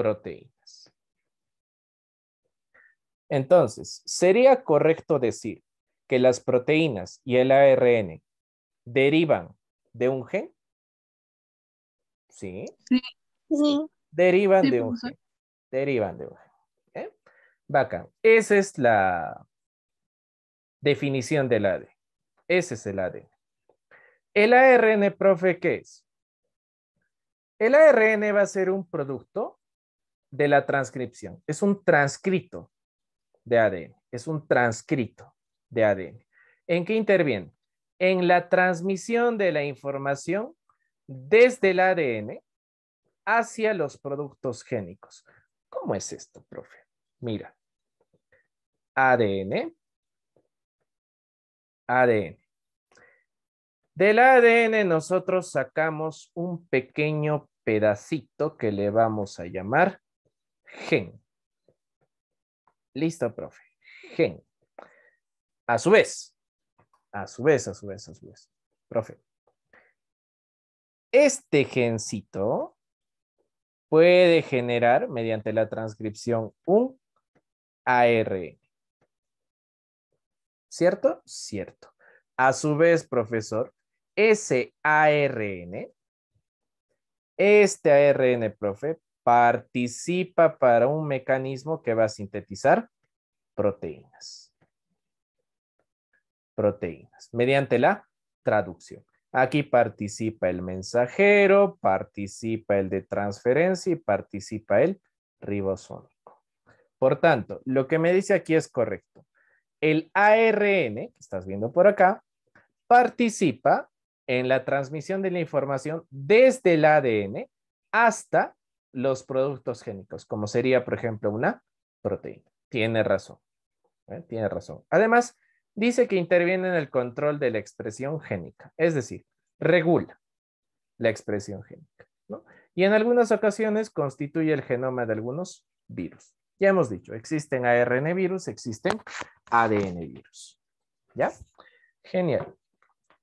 B: proteínas. Entonces, ¿sería correcto decir que las proteínas y el ARN derivan de un gen? Sí.
A: Sí.
B: Derivan de un gen. Derivan de un gen. ¿eh? Bacán. Esa es la definición del ADN. Ese es el ADN. ¿El ARN, profe, qué es? El ARN va a ser un producto de la transcripción. Es un transcrito de ADN. Es un transcrito de ADN. ¿En qué interviene? En la transmisión de la información desde el ADN hacia los productos génicos. ¿Cómo es esto, profe? Mira. ADN. ADN. Del ADN nosotros sacamos un pequeño pedacito que le vamos a llamar gen. Listo, profe. Gen. A su vez, a su vez, a su vez, a su vez. Profe. Este gencito puede generar, mediante la transcripción, un ARN. ¿Cierto? Cierto. A su vez, profesor, ese ARN, este ARN, profe, participa para un mecanismo que va a sintetizar proteínas. Proteínas, mediante la traducción. Aquí participa el mensajero, participa el de transferencia y participa el ribosómico. Por tanto, lo que me dice aquí es correcto. El ARN, que estás viendo por acá, participa en la transmisión de la información desde el ADN hasta los productos génicos, como sería, por ejemplo, una proteína. Tiene razón. ¿eh? Tiene razón. Además, dice que interviene en el control de la expresión génica, es decir, regula la expresión génica. Y en algunas ocasiones constituye el genoma de algunos virus. Ya hemos dicho, existen ARN virus, existen ADN virus. ¿Ya? Genial.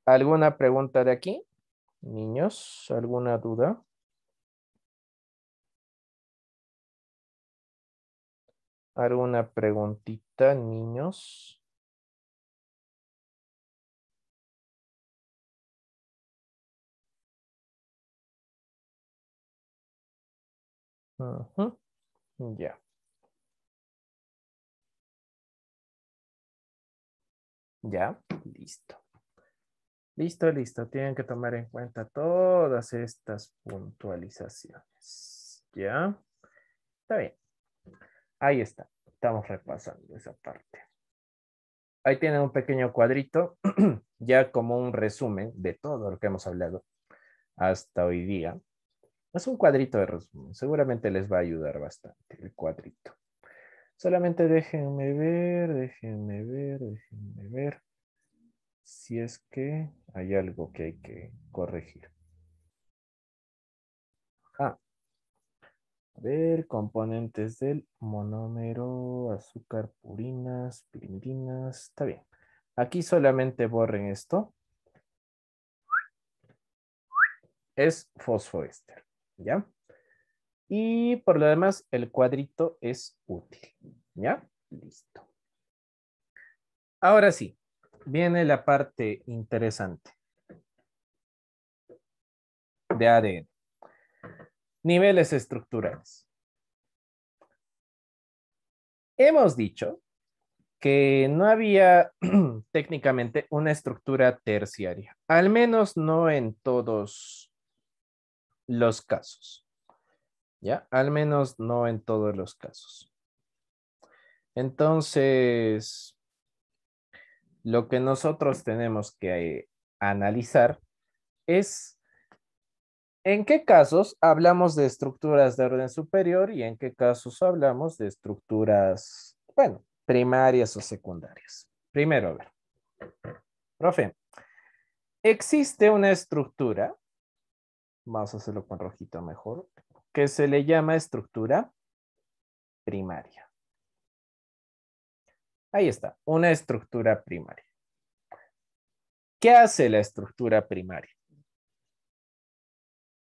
A: ¿Alguna pregunta de aquí? Niños, ¿alguna duda? una preguntita, niños. Ya. Ya, listo.
B: Listo, listo. Tienen que tomar en cuenta todas estas puntualizaciones. ¿Ya? Está bien. Ahí está, estamos repasando esa parte. Ahí tienen un pequeño cuadrito, ya como un resumen de todo lo que hemos hablado hasta hoy día. Es un cuadrito de resumen, seguramente les va a ayudar bastante el cuadrito. Solamente déjenme ver, déjenme ver, déjenme ver si es que hay algo que hay que corregir. A ver, componentes del monómero, azúcar, purinas, pirindinas. está bien. Aquí solamente borren esto. Es fosfoéster, ¿ya? Y por lo demás, el cuadrito es útil, ¿ya? Listo. Ahora sí, viene la parte interesante
A: de ADN. Niveles estructurales. Hemos dicho
B: que no había técnicamente una estructura terciaria, al menos no en todos los casos. ¿Ya? Al menos no en todos los casos. Entonces, lo que nosotros tenemos que eh, analizar es ¿En qué casos hablamos de estructuras de orden superior y en qué casos hablamos de estructuras, bueno, primarias o secundarias? Primero, a ver. Profe, existe una estructura, vamos a hacerlo con rojito mejor, que se le llama estructura primaria. Ahí está, una estructura primaria. ¿Qué hace la estructura primaria?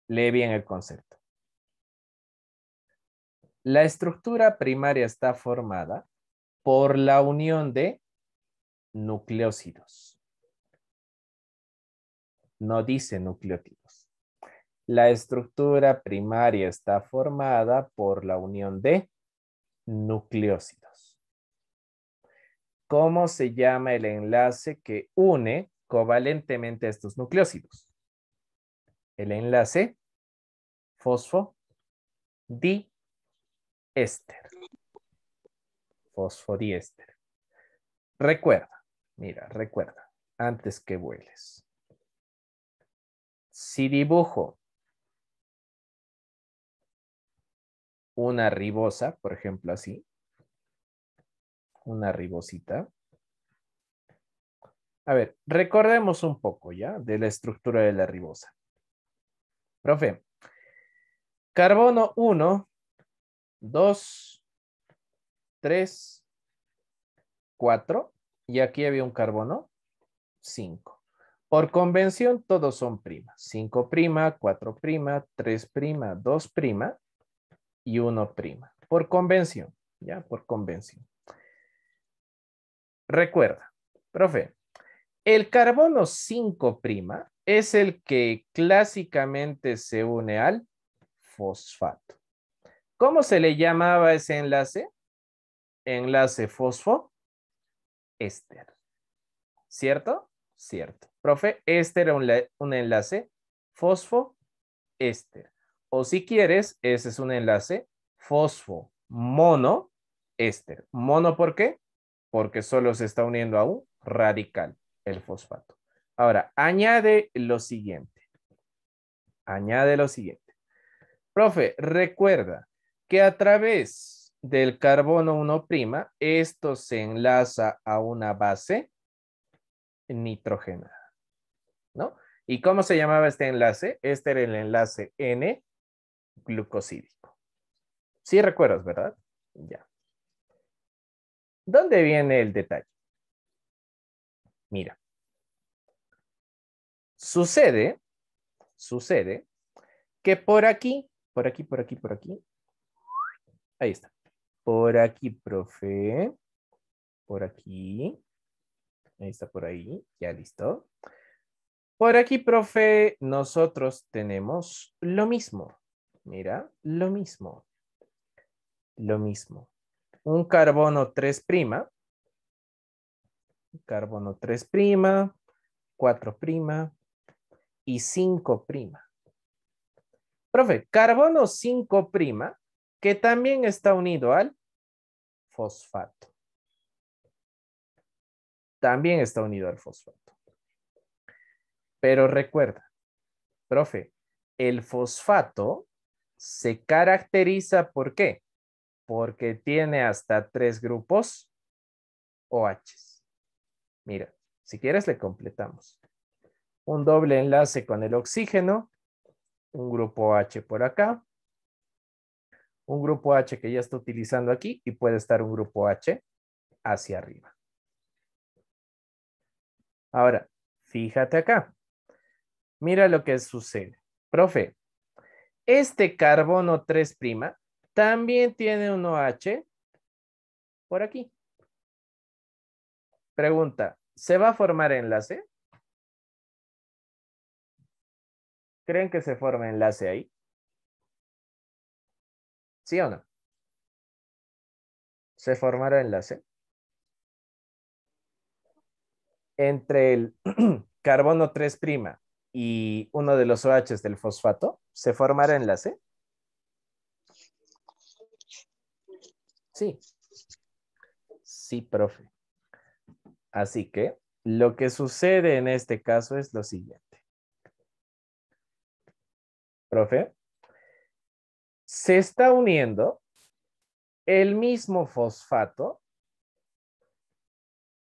B: Lee bien el concepto. La estructura primaria está formada por la unión de nucleócidos. No dice nucleótidos. La estructura primaria está formada por la unión de nucleócidos. ¿Cómo se llama el enlace que une covalentemente
A: estos nucleócidos? el enlace fosfo diéster. Fosfodiéster. Recuerda, mira, recuerda, antes que vueles. Si dibujo una ribosa, por ejemplo, así,
B: una ribosita. A ver, recordemos un poco ya de la estructura de la ribosa. Profe, carbono 1, 2, 3, 4. Y aquí había un carbono 5. Por convención, todos son primas. 5 prima, 4 prima, 3 prima, 2 prima y 1 prima. Por convención, ya, por convención. Recuerda, profe, el carbono 5 prima es el que clásicamente se une al fosfato. ¿Cómo se le llamaba ese enlace? Enlace fosfo ¿Cierto? Cierto. Profe, este era un, enlace fosfo O si quieres, ese es un enlace fosfo mono por qué? Porque solo se está uniendo a un radical, el fosfato. Ahora, añade lo siguiente. Añade lo siguiente. Profe, recuerda que a través del carbono 1', esto se enlaza a una base nitrogenada, ¿no? ¿Y cómo se llamaba este enlace? Este era el enlace N glucosídico.
A: Sí recuerdas, ¿verdad? Ya. ¿Dónde viene el detalle? Mira,
B: Sucede, sucede que por aquí, por aquí, por aquí, por aquí, ahí está. Por aquí, profe, por aquí, ahí está por ahí, ya listo. Por aquí, profe, nosotros tenemos lo mismo. Mira, lo mismo. Lo mismo. Un carbono 3', prima, carbono 3', 4', y 5'. Profe, carbono 5', que también está unido al fosfato. También está unido al fosfato. Pero recuerda, profe, el fosfato se caracteriza por qué? Porque tiene hasta tres grupos OH. Mira, si quieres le completamos un doble enlace con el oxígeno, un grupo H por acá, un grupo H que ya está utilizando aquí y puede estar un grupo H hacia arriba. Ahora, fíjate acá. Mira lo que sucede. Profe, este carbono 3' también tiene un OH por aquí.
A: Pregunta, ¿se va a formar enlace? ¿Creen que se forma enlace ahí? ¿Sí o no? ¿Se formará enlace? Entre el carbono 3'
B: y uno de los OH del fosfato, ¿se formará enlace? Sí. Sí, profe. Así que lo que sucede en este caso es lo siguiente profe, se está uniendo el mismo fosfato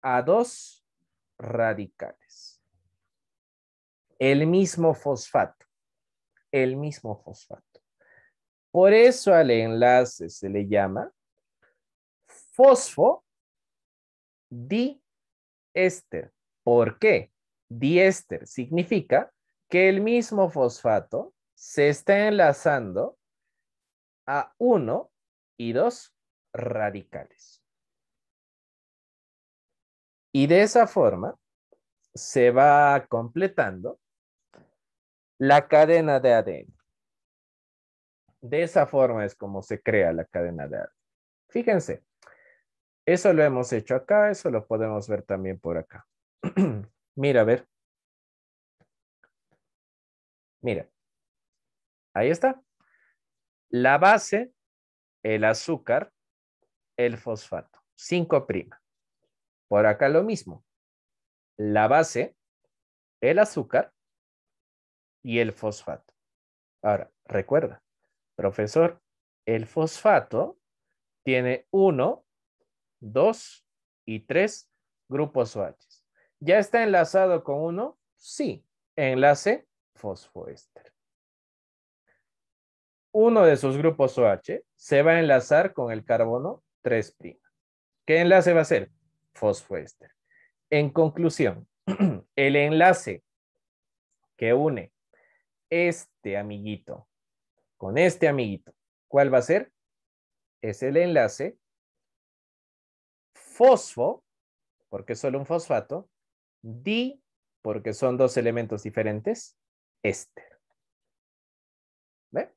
B: a dos radicales. El mismo fosfato, el mismo fosfato. Por eso al enlace se le llama fosfo diéster. ¿Por qué? Diéster significa que el mismo fosfato se está enlazando a uno y dos radicales.
A: Y de esa forma se va completando la cadena de ADN. De
B: esa forma es como se crea la cadena de ADN. Fíjense, eso lo hemos hecho acá, eso lo podemos ver también por acá. Mira, a ver. Mira, Ahí está. La base, el azúcar, el fosfato. 5 prima. Por acá lo mismo. La base, el azúcar y el fosfato. Ahora, recuerda, profesor, el fosfato tiene 1, 2 y tres grupos OH. ¿Ya está enlazado con uno? Sí, enlace fosfoéster uno de sus grupos OH se va a enlazar con el carbono 3'. ¿Qué enlace va a ser? Fosfoester. En conclusión, el enlace que une este amiguito con este amiguito, ¿cuál va a ser? Es el enlace fosfo, porque es solo un fosfato, di, porque son dos elementos diferentes, éster. ¿Ve?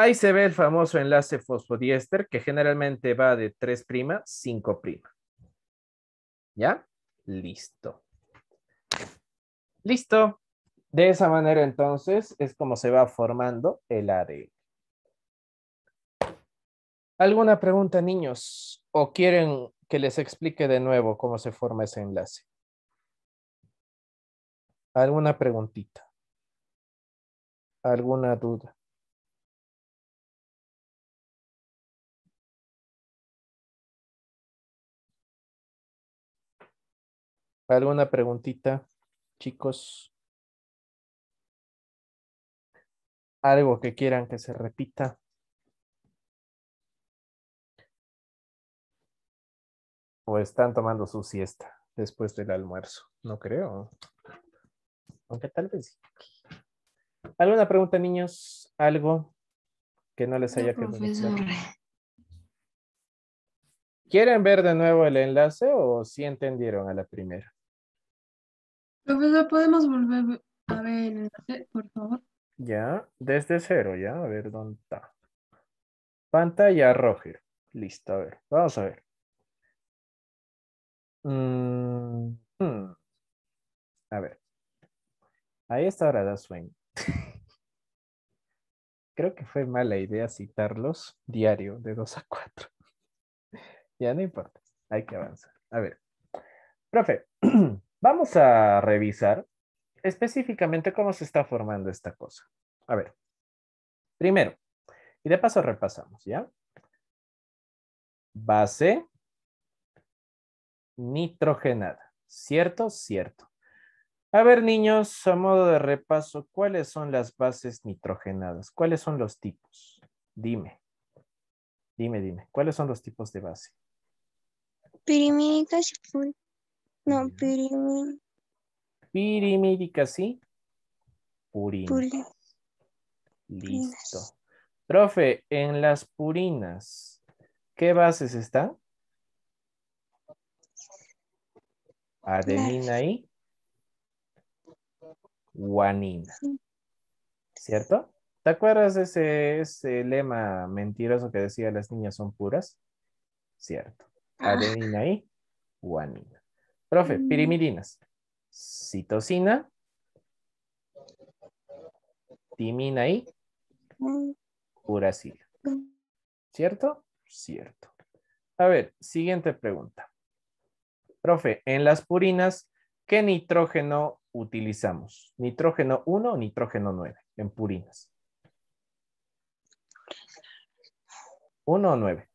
B: Ahí se ve el famoso enlace fosfodiéster que generalmente va de 3' 5'. ¿Ya? Listo. Listo. De esa manera entonces es como se va formando el ADN. ¿Alguna pregunta, niños? ¿O quieren
A: que les explique de nuevo cómo se forma ese enlace? ¿Alguna preguntita? ¿Alguna duda? ¿Alguna preguntita, chicos? ¿Algo que quieran que se repita? ¿O están tomando su siesta después del almuerzo? No creo.
B: Aunque tal vez ¿Alguna pregunta, niños? ¿Algo que no les haya quedado? ¿Quieren ver de nuevo el enlace o si sí entendieron a la primera?
A: Profesor, pues, ¿podemos volver a ver el enlace, por favor?
B: Ya, desde cero, ya, a ver dónde
A: está. Pantalla Roger. Listo, a ver, vamos a ver. Mm, hmm. A ver.
B: Ahí está ahora da sueño. Creo que fue mala idea citarlos diario de 2 a 4. ya no importa, hay que avanzar. A ver. Profe, Vamos a revisar específicamente cómo se está formando esta cosa. A ver, primero, y de paso repasamos, ¿ya? Base nitrogenada, ¿cierto? Cierto. A ver, niños, a modo de repaso, ¿cuáles son las bases nitrogenadas? ¿Cuáles son los tipos? Dime. Dime, dime. ¿Cuáles son los tipos de base?
A: Pirimiditas y no, pirimi. Pirimídica,
B: sí. Purina. Listo. Profe, en las purinas, ¿qué bases están? Adenina y guanina. ¿Cierto? ¿Te acuerdas de ese, ese, lema mentiroso que decía las niñas son puras? Cierto. Ah. Adenina y guanina. Profe, mm. pirimidinas, Citosina. Timina y mm. uracil. Mm. ¿Cierto? Cierto. A ver, siguiente pregunta. Profe, en las purinas, ¿qué nitrógeno utilizamos? ¿Nitrógeno 1 o nitrógeno 9 en purinas? 1 o 9?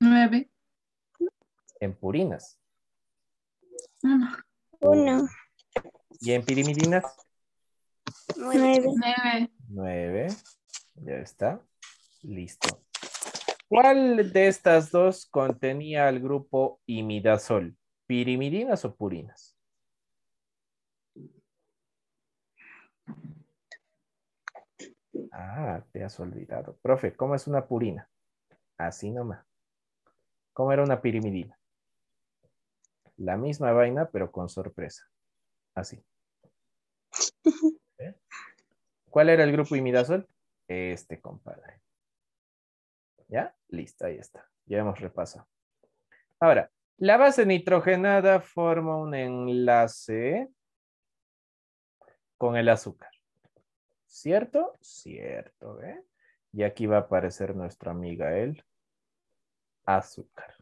B: 9. En purinas. Uno. ¿Y en pirimidinas? Nueve. Nueve. Ya está. Listo. ¿Cuál de estas dos contenía al grupo imidazol? ¿pirimidinas o purinas? Ah, te has olvidado. Profe, ¿cómo es una purina? Así nomás. ¿Cómo era una pirimidina? la misma vaina, pero con sorpresa. Así. ¿Cuál era el grupo imidazol? Este compadre. ¿Ya? Lista, ahí está. Ya hemos repasado. Ahora, la base nitrogenada forma un enlace con el azúcar. ¿Cierto? Cierto. ¿eh? Y aquí va a aparecer nuestra amiga el azúcar.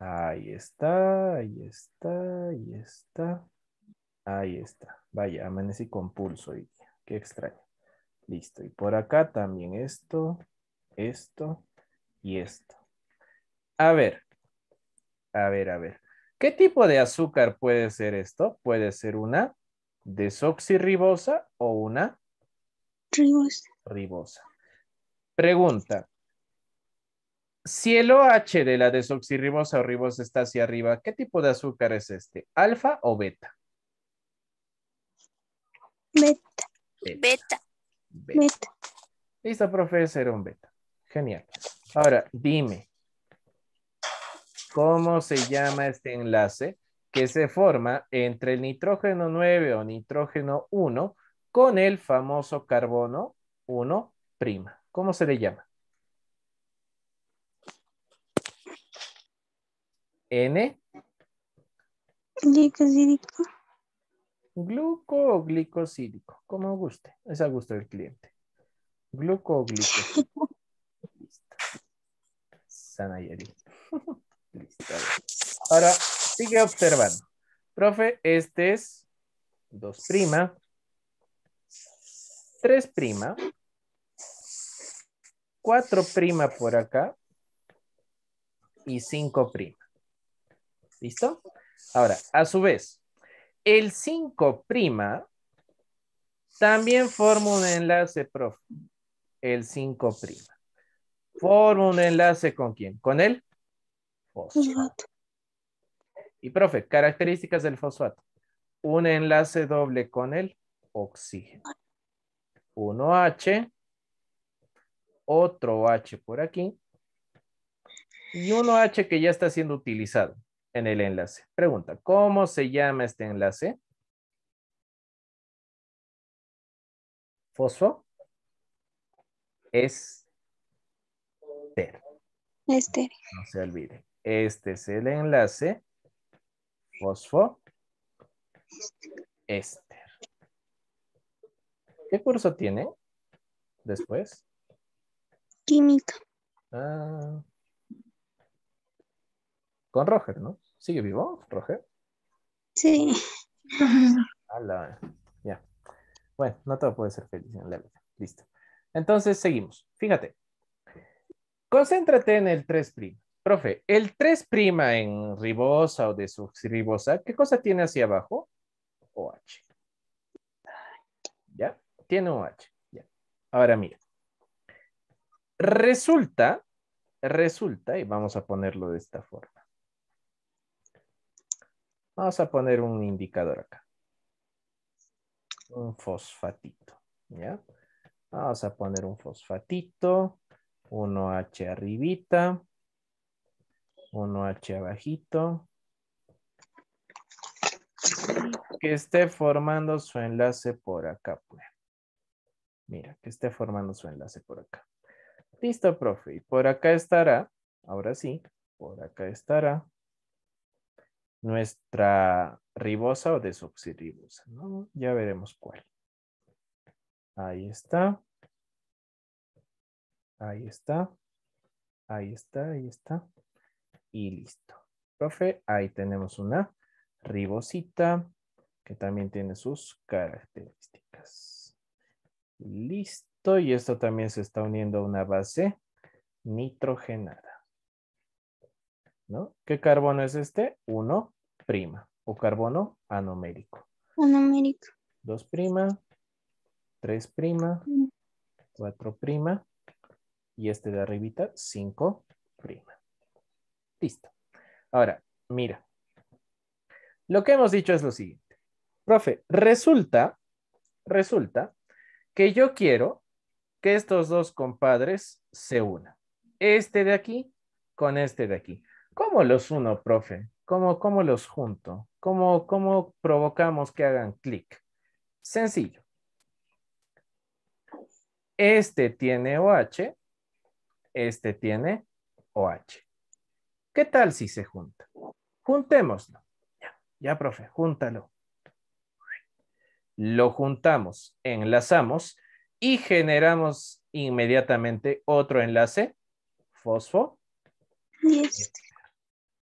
B: Ahí está, ahí está, ahí está. Ahí está. Vaya, amanecí con pulso hoy Qué extraño. Listo. Y por acá también esto, esto y esto. A ver. A ver, a ver. ¿Qué tipo de azúcar puede ser esto? Puede ser una desoxirribosa o una ribosa. Pregunta. Cielo H de la desoxirribosa o ribosa está hacia arriba, ¿qué tipo de azúcar es este? ¿Alfa o beta?
A: Beta. Beta. Beta. beta.
B: Listo, profe, un beta. Genial. Ahora, dime, ¿cómo se llama este enlace que se forma entre el nitrógeno 9 o nitrógeno 1 con el famoso carbono 1'? ¿Cómo se le llama? N.
A: Glicosídico.
B: Gluco o como guste. Es a gusto del cliente. Gluco o Listo. Listo. Ahora, sigue observando. Profe, este es 2 prima. 3 prima. 4 prima por acá. Y 5 prima. ¿Listo? Ahora, a su vez, el 5' también forma un enlace, profe. El 5'. Forma un enlace con quién? ¿Con el fosfato? Y profe, características del fosfato. Un enlace doble con el oxígeno. Uno h otro H por aquí y uno h que ya está siendo utilizado en el enlace. Pregunta, ¿cómo se llama este enlace?
A: Fosfo. Ester. Ester. No se
B: olvide. Este es el enlace. Fosfo. Ester. ¿Qué curso tiene después? Química. Ah. con Roger, ¿no? ¿Sigue vivo, Roger? Sí. ya. Bueno, no todo puede ser feliz en la vida. Listo. Entonces, seguimos. Fíjate. Concéntrate en el 3'. Profe, el 3' en ribosa o de ribosa, ¿qué cosa tiene hacia abajo? OH. ¿Ya? Tiene un H. Ahora mira. Resulta, resulta, y vamos a ponerlo de esta forma. Vamos a poner un indicador acá. Un fosfatito, ¿ya? Vamos a poner un fosfatito, 1H arribita, 1H abajito, que esté formando su enlace por acá, pues. Mira, que esté formando su enlace por acá. Listo, profe. Y por acá estará, ahora sí, por acá estará nuestra ribosa o desoxirribosa, ¿no? Ya veremos cuál. Ahí está. Ahí está. Ahí está, ahí está. Y listo. Profe, ahí tenemos una ribosita que también tiene sus características. Listo. Y esto también se está uniendo a una base nitrogenada. ¿no? ¿Qué carbono es este? 1' o carbono anomérico.
A: Anomérico.
B: 2', 3', 4' y este de arribita 5'. Listo. Ahora, mira. Lo que hemos dicho es lo siguiente. Profe, resulta, resulta que yo quiero que estos dos compadres se unan. Este de aquí con este de aquí. ¿Cómo los uno, profe? ¿Cómo, cómo los junto? ¿Cómo, ¿Cómo provocamos que hagan clic? Sencillo. Este tiene OH, este tiene OH. ¿Qué tal si se junta? Juntémoslo. Ya, profe, júntalo. Lo juntamos, enlazamos y generamos inmediatamente otro enlace, fosfo.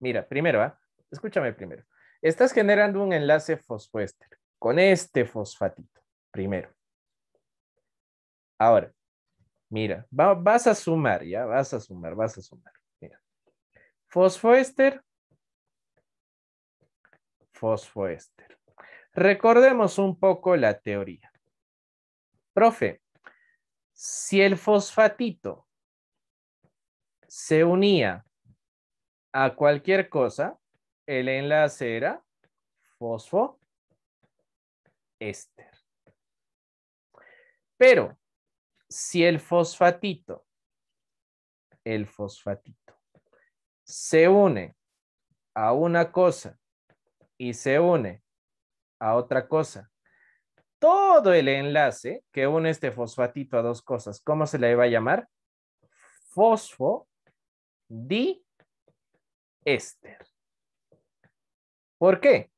B: Mira, primero, ¿ah? escúchame primero. Estás generando un enlace fosfoéster con este fosfatito, primero. Ahora, mira, vas a sumar, ya, vas a sumar, vas a sumar. Mira, fosfoéster, fosfoéster. Recordemos un poco la teoría. Profe, si el fosfatito se unía a cualquier cosa, el enlace era fosfo Pero si el fosfatito, el fosfatito, se une a una cosa y se une a otra cosa, todo el enlace que une este fosfatito a dos cosas, ¿cómo se le va a llamar? Fosfo di Éster. ¿Por qué?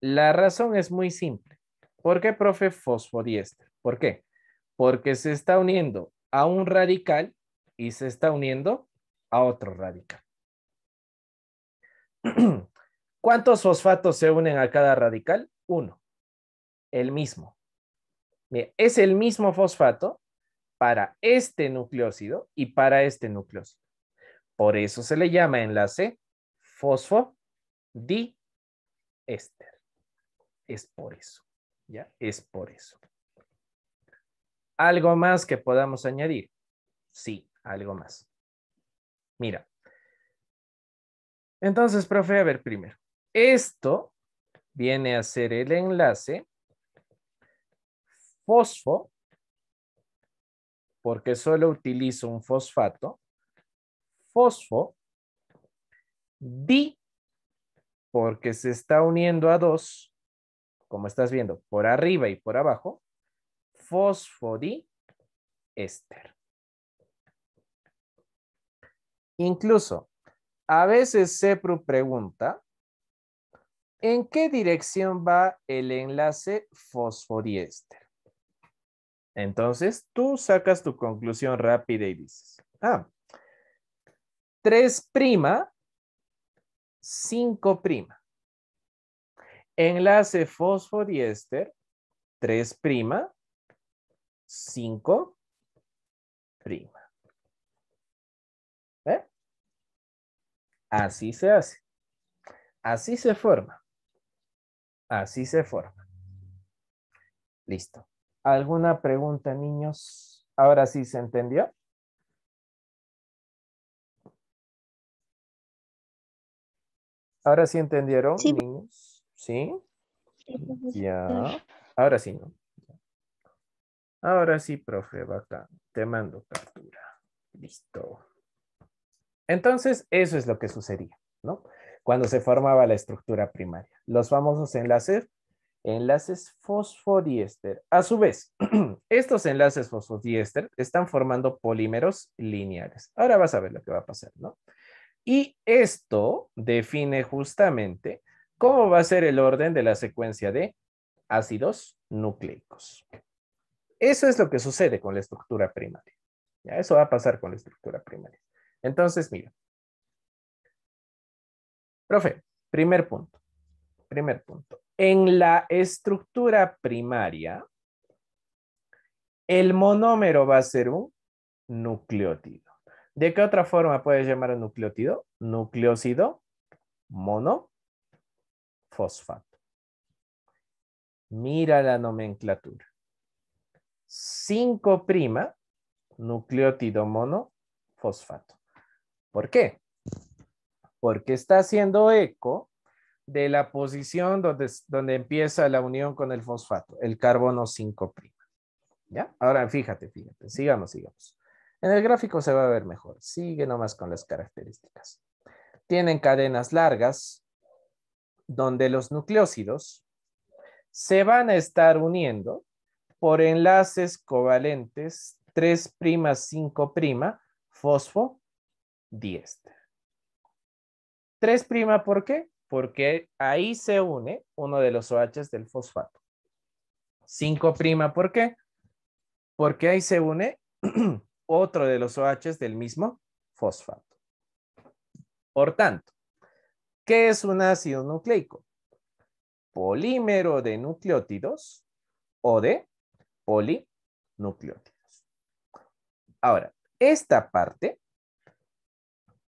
B: La razón es muy simple. ¿Por qué, profe, fosfodiéster? ¿Por qué? Porque se está uniendo a un radical y se está uniendo a otro radical. ¿Cuántos fosfatos se unen a cada radical? Uno. El mismo. es el mismo fosfato para este nucleócido y para este nucleócido. Por eso se le llama enlace fosfo éster. Es por eso, ¿ya? Es por eso. ¿Algo más que podamos añadir? Sí, algo más. Mira. Entonces, profe, a ver primero. Esto viene a ser el enlace fosfo, porque solo utilizo un fosfato, fosfo di, porque se está uniendo a dos, como estás viendo, por arriba y por abajo, fosfodiéster. Incluso, a veces CEPRU pregunta, ¿en qué dirección va el enlace fosfodiéster? Entonces, tú sacas tu conclusión rápida y dices, ah, 3' 5 prima. Enlace
A: fosfodiéster 3 prima, 5 prima. ¿Eh? Así se hace. Así se forma. Así se forma. Listo. ¿Alguna pregunta, niños? Ahora sí se entendió. Ahora sí entendieron, niños. ¿Sí? Ya.
B: Ahora sí, ¿no? Ahora sí, profe, va acá. Te mando captura. Listo. Entonces, eso es lo que sucedía, ¿no? Cuando se formaba la estructura primaria. Los famosos enlaces, enlaces fosfodiéster. A su vez, estos enlaces fosfodiéster están formando polímeros lineales. Ahora vas a ver lo que va a pasar, ¿no? Y esto define justamente cómo va a ser el orden de la secuencia de ácidos nucleicos. Eso es lo que sucede con la estructura primaria. Eso va a pasar con la estructura primaria. Entonces, mira. Profe, primer punto. Primer punto. En la estructura primaria, el monómero va a ser un nucleótido. ¿De qué otra forma puedes llamar a nucleótido? Nucleócido, mono, fosfato. Mira la nomenclatura. 5' nucleótido mono, fosfato. ¿Por qué? Porque está haciendo eco de la posición donde, donde empieza la unión con el fosfato, el carbono 5'. ¿Ya? Ahora fíjate, fíjate, sigamos, sigamos. En el gráfico se va a ver mejor. Sigue nomás con las características. Tienen cadenas largas donde los nucleócidos se van a estar uniendo por enlaces covalentes 3', 5', fosfo, 3' ¿por qué? Porque ahí se une uno de los OH del fosfato. 5' ¿por qué? Porque ahí se une otro de los OH del mismo fosfato. Por tanto, ¿qué es un ácido nucleico? Polímero de nucleótidos o de polinucleótidos. Ahora, esta parte,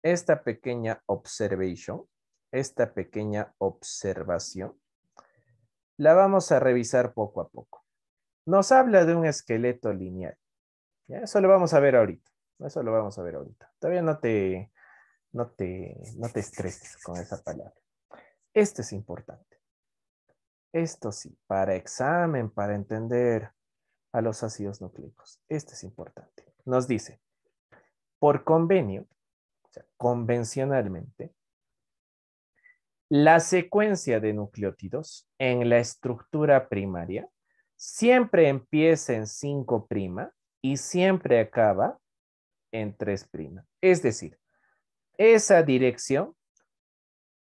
B: esta pequeña observation, esta pequeña observación, la vamos a revisar poco a poco. Nos habla de un esqueleto lineal. Eso lo vamos a ver ahorita. Eso lo vamos a ver ahorita. Todavía no te, no no te estreses con esa palabra. Esto es importante. Esto sí, para examen, para entender a los ácidos nucleicos. Esto es importante. Nos dice, por convenio, convencionalmente, la secuencia de nucleótidos en la estructura primaria siempre empieza en 5' y siempre acaba en 3'. Es decir, esa dirección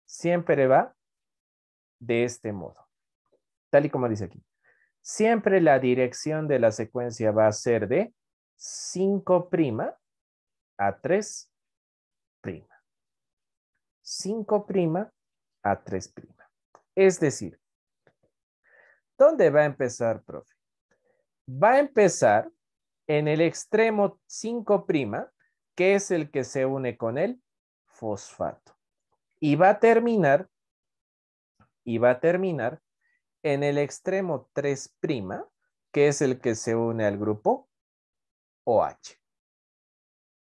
B: siempre va de este modo, tal y como dice aquí. Siempre la dirección de la secuencia va a ser de 5' a 3'. 5' a 3'. Es decir, ¿dónde va a empezar, profe? Va a empezar en el extremo 5' que es el que se une con el fosfato. Y va a terminar, y va a terminar en el extremo 3', que es el que se une al grupo OH.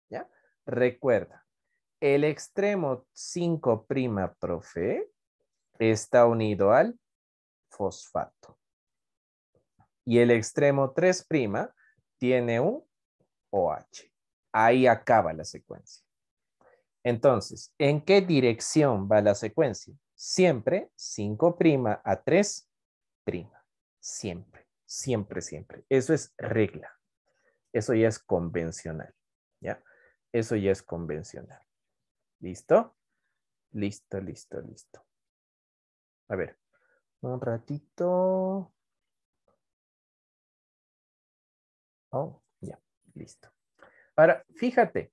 B: ¿Ya? Recuerda, el extremo 5', profe, está unido al fosfato. Y el extremo 3' tiene un OH. Ahí acaba la secuencia. Entonces, ¿en qué dirección va la secuencia? Siempre 5' a 3'. Siempre, siempre, siempre. Eso es regla. Eso ya es convencional. ¿Ya? Eso ya es convencional. ¿Listo?
A: Listo, listo, listo. A ver, un ratito. Oh, ya, listo. Ahora, fíjate.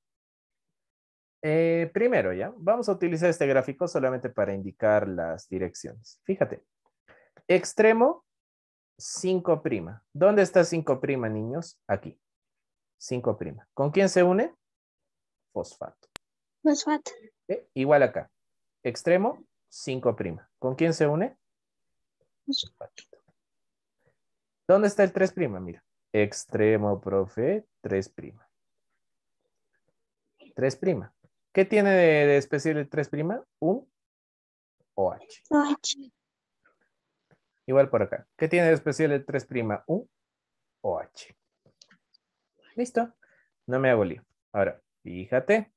A: Eh, primero, ya, vamos
B: a utilizar este gráfico solamente para indicar las direcciones. Fíjate. Extremo, 5'. ¿Dónde está 5', niños? Aquí. 5'. ¿Con quién se une? Fosfato.
A: Fosfato. Eh,
B: igual acá. Extremo, 5'. ¿Con quién se une? Fosfato. ¿Dónde está el 3'? Mira extremo, profe, 3 prima. 3 prima. ¿Qué tiene de, especial el 3 prima? Un OH. Igual por acá. ¿Qué tiene de especial el 3 prima? o OH. Listo. No me hago lío. Ahora, fíjate.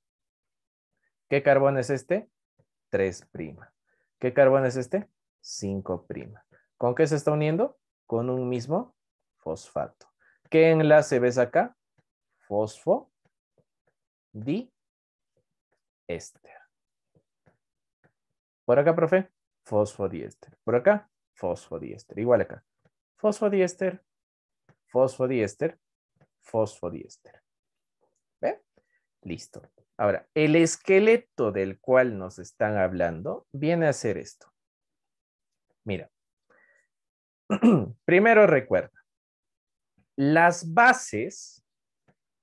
B: ¿Qué carbón es este? 3 prima. ¿Qué carbón es este? 5 prima. ¿Con qué se está uniendo? Con un mismo fosfato. ¿Qué enlace ves acá? Fosfo, di, éster. Por acá, profe, fosfodiéster. Por acá, fosfodiéster. Igual acá. Fosfodiéster, fosfodiéster, fosfodiéster. ¿Ve? Listo. Ahora, el esqueleto del cual nos están hablando viene a ser esto. Mira. Primero recuerda, las bases,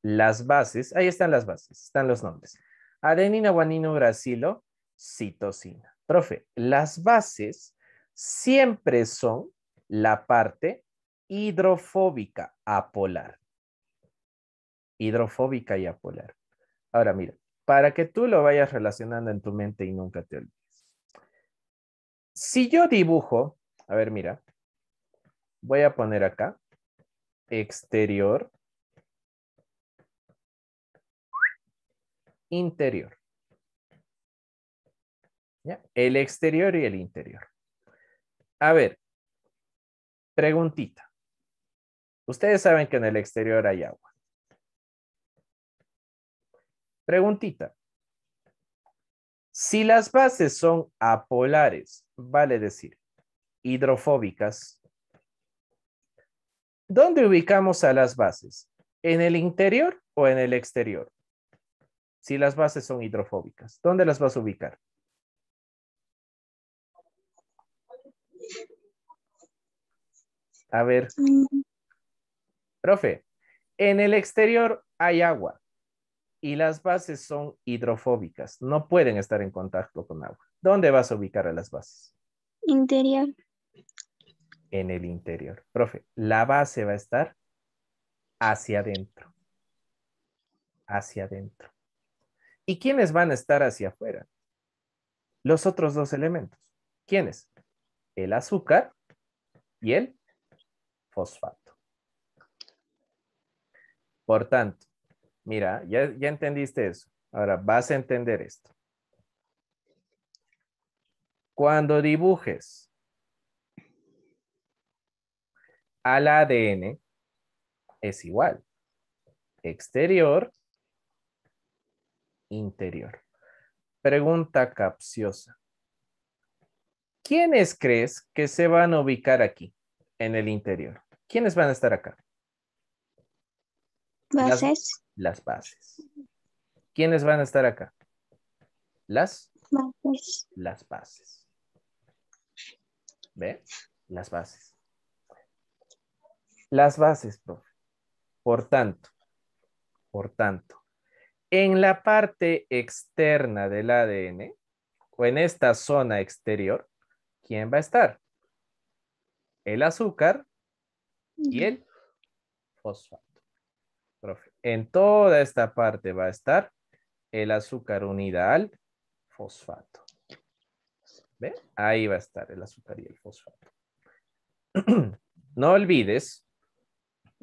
B: las bases, ahí están las bases, están los nombres. Adenina, guanino, brasilo citosina. Profe, las bases siempre son la parte hidrofóbica apolar. Hidrofóbica y apolar. Ahora mira, para que tú lo vayas relacionando en tu mente y nunca te olvides. Si yo dibujo, a ver, mira, voy a poner acá exterior,
A: interior. El exterior y el interior. A ver, preguntita. Ustedes saben que en el exterior hay agua. Preguntita.
B: Si las bases son apolares, vale decir, hidrofóbicas, ¿Dónde ubicamos a las bases? ¿En el interior o en el exterior? Si las bases son hidrofóbicas, ¿dónde las vas a ubicar? A ver. Profe,
A: en el exterior
B: hay agua y las bases son hidrofóbicas, no pueden estar en contacto con agua. ¿Dónde vas a ubicar a las bases?
A: Interior
B: en el interior. Profe, la base va a estar hacia adentro. Hacia adentro. ¿Y quiénes van a estar hacia afuera? Los otros dos elementos. ¿Quiénes? El azúcar y el fosfato. Por tanto, mira, ya, ya entendiste eso. Ahora vas a entender esto. Cuando dibujes al ADN es igual. Exterior, interior. Pregunta capciosa. ¿Quiénes crees que se van a ubicar aquí, en el interior? ¿Quiénes van a estar acá? Bases. Las, bases. ¿Quiénes van a estar acá? Las bases. Las bases. ¿Ve? Las bases. Las bases, profe. Por tanto, por tanto, en la parte externa del ADN, o en esta zona exterior, ¿quién va a estar? El azúcar y el fosfato. Profe, en toda esta parte va a estar el azúcar unida al fosfato. ¿Ve? Ahí va a estar el azúcar y el fosfato. no olvides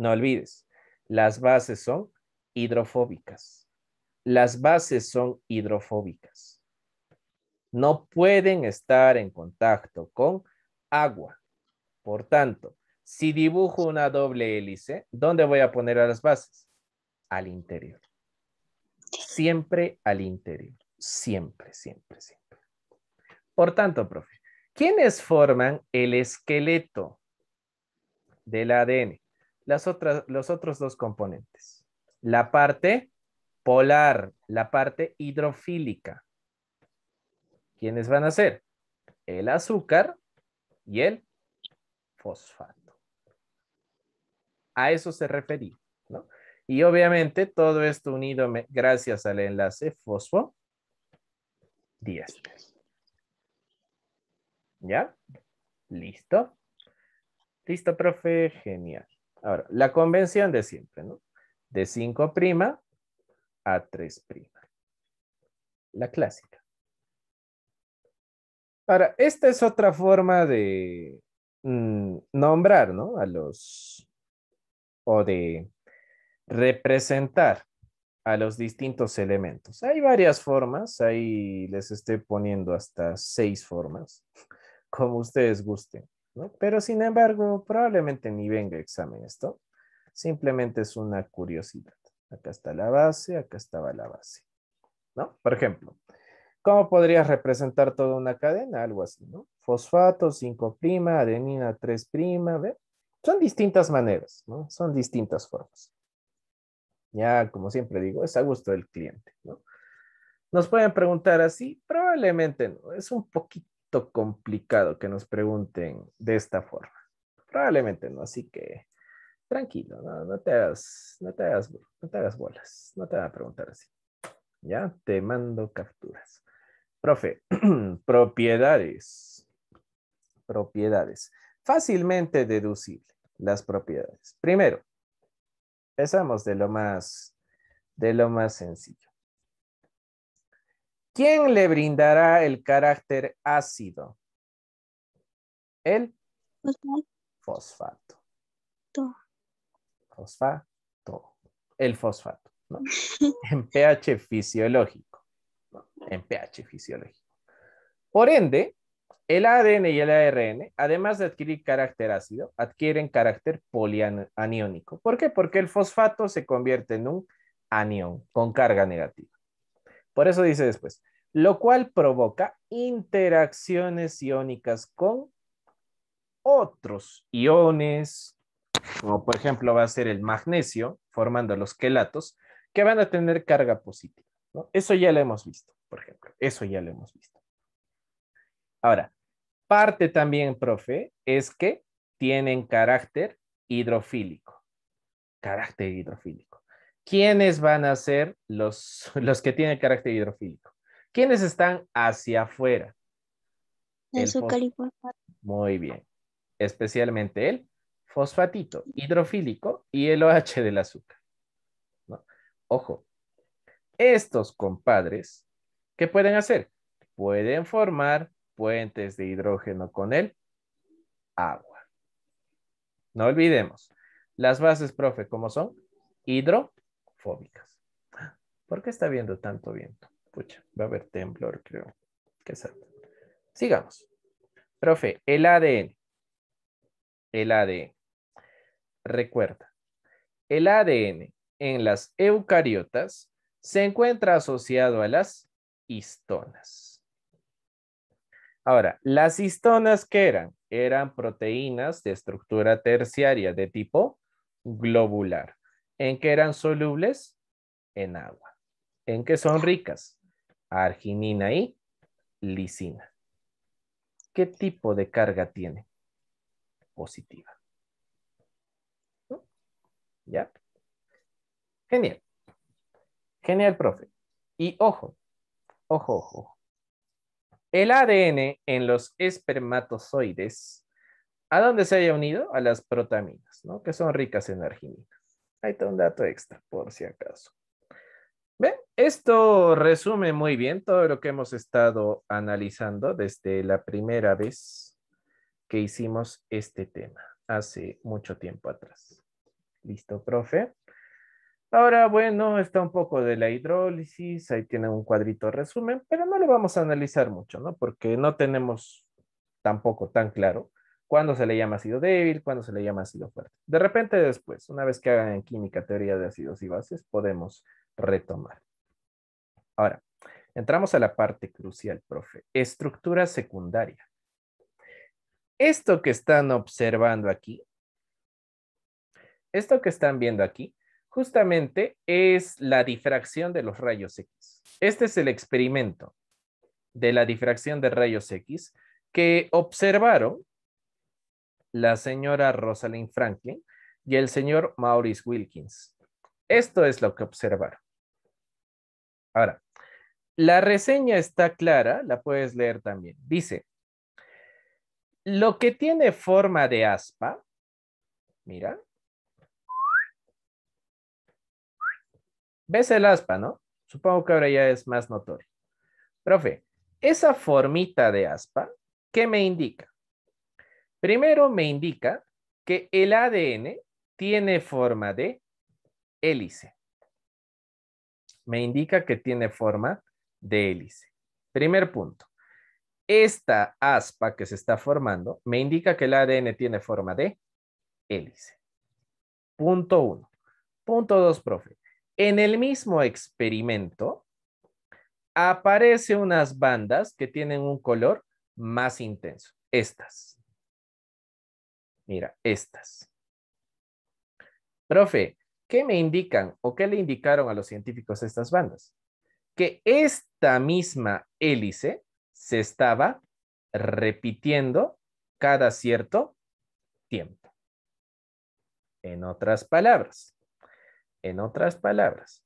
B: no olvides, las bases son hidrofóbicas. Las bases son hidrofóbicas. No pueden estar en contacto con agua. Por tanto, si dibujo una doble hélice, ¿dónde voy a poner a las bases? Al interior. Siempre al interior. Siempre, siempre, siempre. Por tanto, profe, ¿quiénes forman el esqueleto del ADN? las otras, los otros dos componentes. La parte polar, la parte hidrofílica. ¿Quiénes van a ser? El azúcar y el fosfato. A eso se refería, ¿no? Y obviamente todo esto unido gracias al enlace fosfo ¿Ya? ¿Listo? Listo, profe. Genial. Ahora, la convención de siempre, ¿no? De 5' a 3'. La clásica. Ahora, esta es otra forma de mm, nombrar, ¿no? A los, o de representar a los distintos elementos. Hay varias formas, ahí les estoy poniendo hasta seis formas, como ustedes gusten. Pero sin embargo, probablemente ni venga examen esto. Simplemente es una curiosidad. Acá está la base, acá estaba la base. ¿No? Por ejemplo, ¿cómo podría representar toda una cadena? Algo así, ¿no? Fosfato 5', adenina 3', ¿ve? Son distintas maneras, ¿no? Son distintas formas. Ya, como siempre digo, es a gusto del cliente, ¿no? Nos pueden preguntar así, probablemente no, es un poquito complicado que nos pregunten de esta forma. Probablemente no, así que tranquilo, no, te, hagas, no, te, no te hagas bolas, no te van a preguntar así. Ya, te mando capturas. Profe, propiedades. Propiedades. Fácilmente deducible las propiedades. Primero, empezamos de lo más, de lo más sencillo. ¿Quién le brindará el carácter ácido? El fosfato. Fosfato. El fosfato. En pH fisiológico. En pH fisiológico. Por ende, el ADN y el ARN, además de adquirir carácter ácido, adquieren carácter polianiónico. ¿Por qué? Porque el fosfato se convierte en un anión con carga negativa. Por eso dice después, lo cual provoca interacciones iónicas con otros iones, como por ejemplo va a ser el magnesio, formando los quelatos, que van a tener carga positiva. Eso ya lo hemos visto, por ejemplo, eso ya lo hemos visto. Ahora, parte también, profe, es que tienen carácter hidrofílico. Carácter hidrofílico. ¿quiénes van a ser los, los que tienen carácter hidrofílico? ¿Quiénes están hacia afuera? El, el fosfato. Muy bien. Especialmente el fosfatito hidrofílico y el OH del azúcar. Ojo, estos compadres, ¿qué pueden hacer? Pueden formar puentes de hidrógeno con el agua. No olvidemos, las bases, profe, ¿cómo son? Hidro, ¿Por qué está habiendo tanto viento? Pucha, va a haber temblor, creo. Qué Sigamos. Profe, el ADN. El ADN. Recuerda, el ADN en las eucariotas se encuentra asociado a las histonas. Ahora, las histonas ¿qué eran, eran proteínas de estructura terciaria de tipo globular. ¿En qué eran solubles? En agua. ¿En qué son ricas? Arginina y lisina. ¿Qué tipo de carga tiene? Positiva.
A: ¿Ya? Genial. Genial, profe. Y ojo, ojo, ojo.
B: El ADN en los espermatozoides, ¿a dónde se haya unido? A las protaminas, ¿no? Que son ricas en arginina. Ahí está un dato extra, por si acaso. Bien, esto resume muy bien todo lo que hemos estado analizando desde la primera vez que hicimos este tema, hace mucho tiempo atrás. Listo, profe. Ahora, bueno, está un poco de la hidrólisis, ahí tiene un cuadrito resumen, pero no lo vamos a analizar mucho, ¿no? Porque no tenemos tampoco tan claro cuándo se le llama ácido débil, cuándo se le llama ácido fuerte. De repente después, una vez que hagan en química teoría de ácidos y bases, podemos retomar. Ahora, entramos a la parte crucial, profe. Estructura secundaria. Esto que están observando aquí, esto que están viendo aquí, justamente es la difracción de los rayos X. Este es el experimento de la difracción de rayos X que observaron la señora Rosalind Franklin y el señor Maurice Wilkins. Esto es lo que observaron. Ahora, la reseña está clara, la puedes leer también. Dice, lo que tiene forma de aspa, mira, ves el aspa, ¿no? Supongo que ahora ya es más notorio. Profe, esa formita de aspa, ¿qué me indica? Primero me indica que el ADN tiene forma de hélice. Me indica que tiene forma de hélice. Primer punto. Esta aspa que se está formando me indica que el ADN tiene forma de hélice. Punto uno. Punto dos, profe. En el mismo experimento aparecen unas bandas que tienen un color más intenso. Estas. Mira, estas. Profe, ¿qué me indican o qué le indicaron a los científicos estas bandas? Que esta misma hélice se estaba repitiendo cada cierto tiempo. En otras palabras, en otras palabras,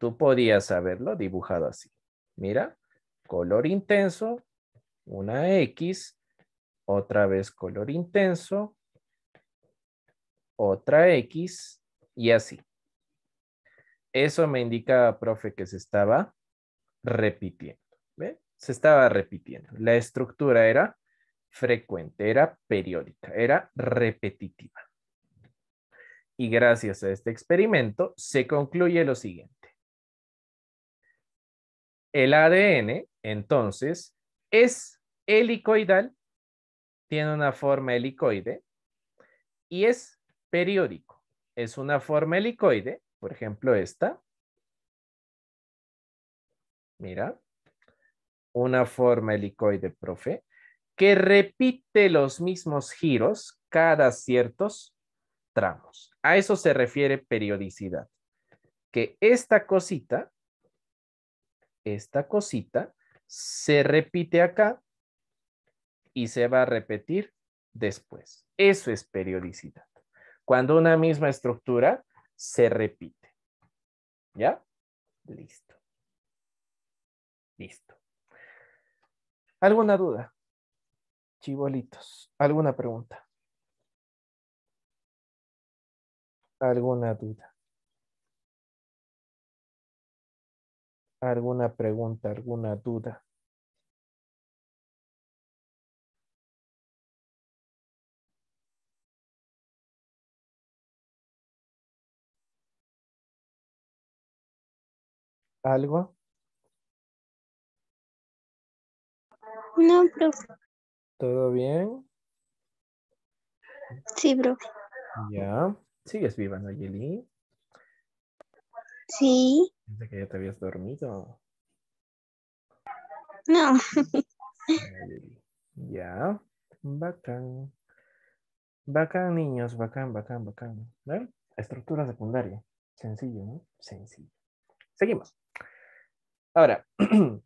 B: tú podías haberlo dibujado así. Mira, color intenso, una X, otra vez color intenso, otra X y así. Eso me indica, profe, que se estaba repitiendo. Se estaba repitiendo. La estructura era frecuente, era periódica, era repetitiva. Y gracias a este experimento se concluye lo siguiente. El ADN, entonces, es helicoidal, tiene una forma helicoide y es periódico. Es una forma helicoide, por ejemplo esta. Mira,
A: una forma
B: helicoide, profe, que repite los mismos giros cada ciertos tramos. A eso se refiere periodicidad. Que esta cosita, esta cosita, se repite acá y se va a repetir después. Eso es periodicidad cuando una misma estructura se repite.
A: ¿Ya? Listo. Listo. ¿Alguna duda? Chibolitos, ¿alguna pregunta? ¿Alguna duda? ¿Alguna pregunta, alguna duda? algo? No, profe. ¿Todo bien? Sí, bro.
B: Ya. ¿Sigues viva, Nayeli?
A: Sí.
B: Pensé que ya te habías dormido. No. ya. Bacán. Bacán, niños. Bacán, bacán, bacán. Estructura secundaria. Sencillo, ¿no? Sencillo. Seguimos. Ahora,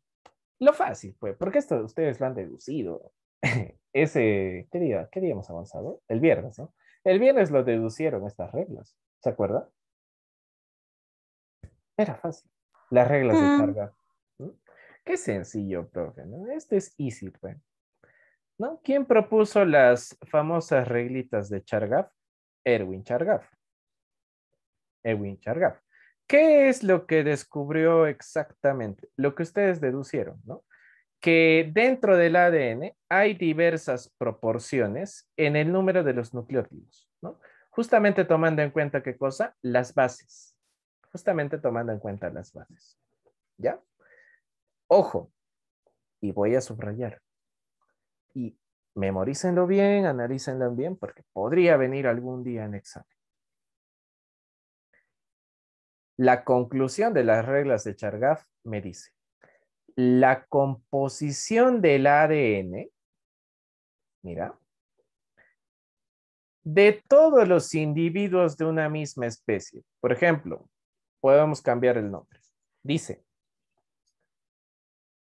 B: lo fácil, pues, porque esto ustedes lo han deducido. Ese, ¿qué día, hemos avanzado? El viernes, ¿no? El viernes lo deducieron estas reglas, ¿se acuerda? Era fácil.
A: Las reglas de ah. carga.
B: Qué sencillo, profe, ¿no? Esto es easy, pues. ¿No? ¿Quién propuso las famosas reglitas de Chargaff? Erwin Chargaff. Erwin Chargaff. ¿Qué es lo que descubrió exactamente? Lo que ustedes deducieron, ¿no? Que dentro del ADN hay diversas proporciones en el número de los nucleótidos, ¿no? Justamente tomando en cuenta qué cosa? Las bases. Justamente tomando en cuenta las bases. ¿Ya? Ojo, y voy a subrayar. Y memorícenlo bien, analícenlo bien, porque podría venir algún día en examen. La conclusión de las reglas de Chargaff me dice, la composición del ADN, mira, de todos los individuos de una misma especie. Por ejemplo, podemos cambiar el nombre. Dice,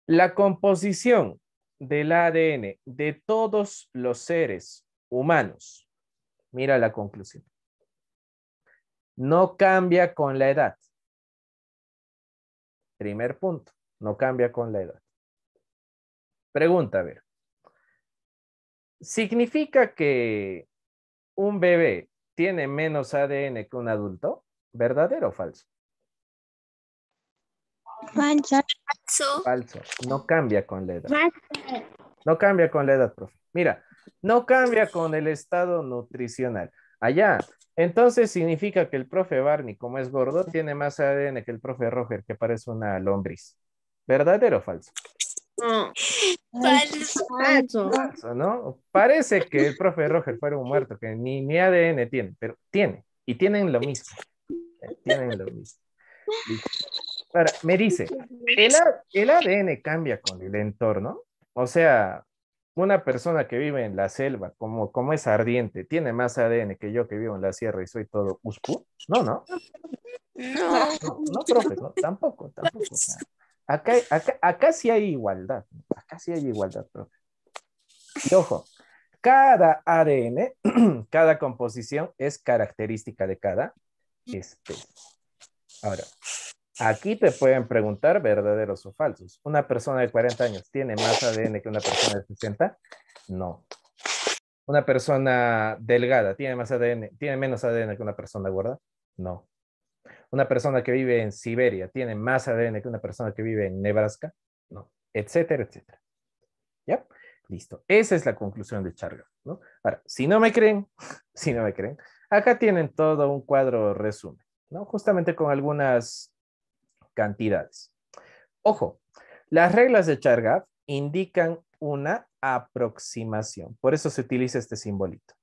B: la composición del ADN de todos los seres humanos. Mira la conclusión no cambia con la edad.
A: Primer punto, no cambia con la edad. Pregunta, a ver. ¿Significa que
B: un bebé tiene menos ADN que un adulto? ¿Verdadero o falso? Falso. Falso. No cambia con la edad. No cambia con la edad, profe. Mira, no cambia con el estado nutricional. Allá, entonces significa que el profe Barney, como es gordo, tiene más ADN que el profe Roger, que parece una lombriz. ¿Verdadero o falso?
A: Falso. falso.
B: ¿no? Parece que el profe Roger fuera un muerto, que ni, ni ADN tiene, pero tiene. Y tienen lo mismo. Eh, tienen lo mismo. Ahora, me dice, ¿el, ¿el ADN cambia con el entorno? O sea, una persona que vive en la selva, como, como es ardiente, tiene más ADN que yo que vivo en la sierra y soy todo uspu. No, no.
A: No, no,
B: profe, no, tampoco, tampoco. acá, sí hay igualdad, acá sí hay igualdad, profe. ojo, cada ADN, cada composición es característica de cada especie. Ahora, Aquí te pueden preguntar verdaderos o falsos. ¿Una persona de 40 años tiene más ADN que una persona de 60? No. ¿Una persona delgada tiene más ADN, tiene menos ADN que una persona gorda? No. ¿Una persona que vive en Siberia tiene más ADN que una persona que vive en Nebraska? No. Etcétera, etcétera. ¿Ya? Listo. Esa es la conclusión de Charga. ¿no? Ahora, si no me creen, si no me creen, acá tienen todo un cuadro resumen, ¿no? Justamente con algunas cantidades. Ojo, las reglas de Chargaff indican una aproximación, por eso se utiliza este simbolito.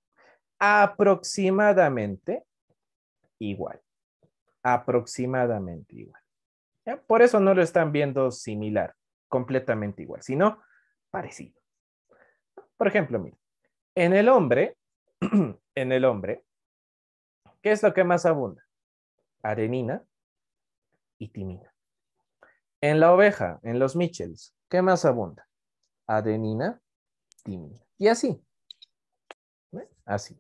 B: Aproximadamente igual. Aproximadamente igual. Por eso no lo están viendo similar, completamente igual, sino parecido. Por ejemplo, mira, en el hombre, en el hombre, ¿qué es lo que más abunda? Arenina, y timina. En la oveja, en los Michels, ¿qué más abunda? Adenina, timina. Y así. Así.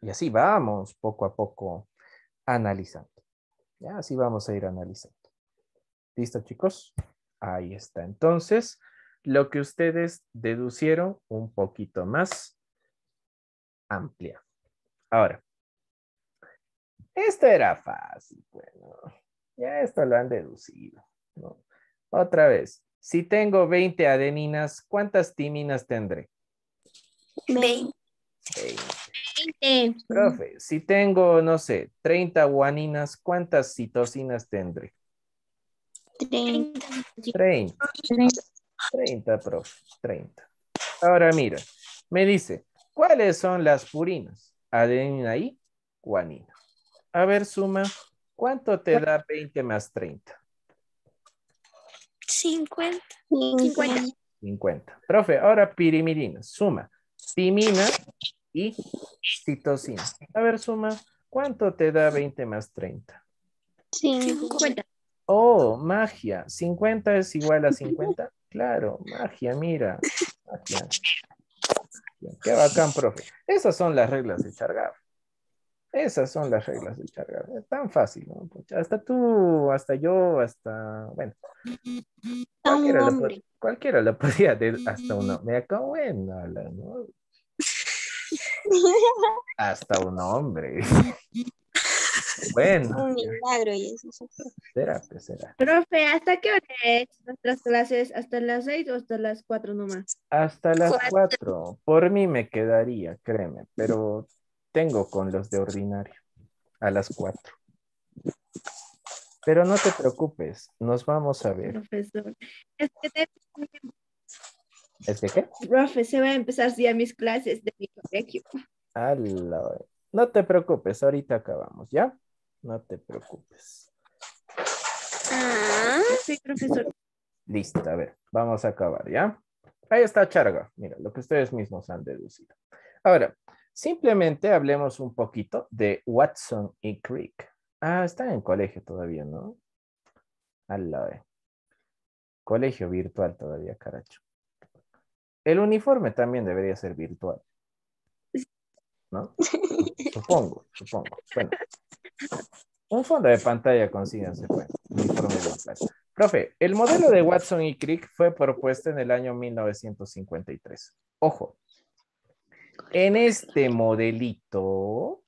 B: Y así vamos poco a poco analizando. Ya así vamos a ir analizando. ¿Listo, chicos? Ahí está. Entonces, lo que ustedes deducieron un poquito más amplia. Ahora,
A: esto era fácil. Bueno, ya esto
B: lo han deducido. Otra vez, si tengo 20 adeninas, ¿cuántas timinas tendré?
A: 20. 20. Profe,
B: si tengo, no sé, 30 guaninas, ¿cuántas citosinas tendré?
A: 30. 30,
B: 30 profe, 30. Ahora mira, me dice, ¿cuáles son las purinas? Adenina y guanina. A ver, suma. ¿Cuánto te da 20 más 30?
A: 50. 50.
B: 50. Profe, ahora pirimidina, suma. Timina y citosina. A ver, suma. ¿Cuánto te da 20 más 30?
A: 50.
B: Oh, magia. ¿50 es igual a 50? Claro, magia, mira. Magia. Qué bacán, profe. Esas son las reglas de Chargaf. Esas son las reglas del chargar. Es ¿eh? tan fácil, ¿no? Pues, hasta tú, hasta yo, hasta, bueno.
A: Cualquiera, lo,
B: cualquiera lo, podría hasta uno. Me acabo bueno, ¿no? hasta un hombre. bueno.
A: Un milagro y eso.
B: Será, que será. Profe, ¿hasta qué hora es nuestras clases? ¿Hasta las seis o hasta las cuatro nomás? Hasta las cuatro. Por mí me quedaría, créeme, pero tengo con los de ordinario a las 4. Pero no te preocupes, nos vamos a ver.
A: Profesor, es que, ¿Es que qué? Profe, se va a empezar ya mis clases de mi colegio.
B: No te preocupes, ahorita acabamos, ¿ya? No te preocupes.
A: Ah, sí, profesor.
B: Listo, a ver, vamos a acabar, ¿ya? Ahí está Charga, mira, lo que ustedes mismos han deducido. Ahora, Simplemente hablemos un poquito de Watson y Crick. Ah, están en colegio todavía, ¿no? Al lado de. Colegio virtual todavía, caracho. El uniforme también debería ser virtual. ¿No? supongo, supongo. Bueno. Un fondo de pantalla consíganse, pues. Uniforme virtual. Profe, el modelo de Watson y Crick fue propuesto en el año 1953. Ojo, en este modelito,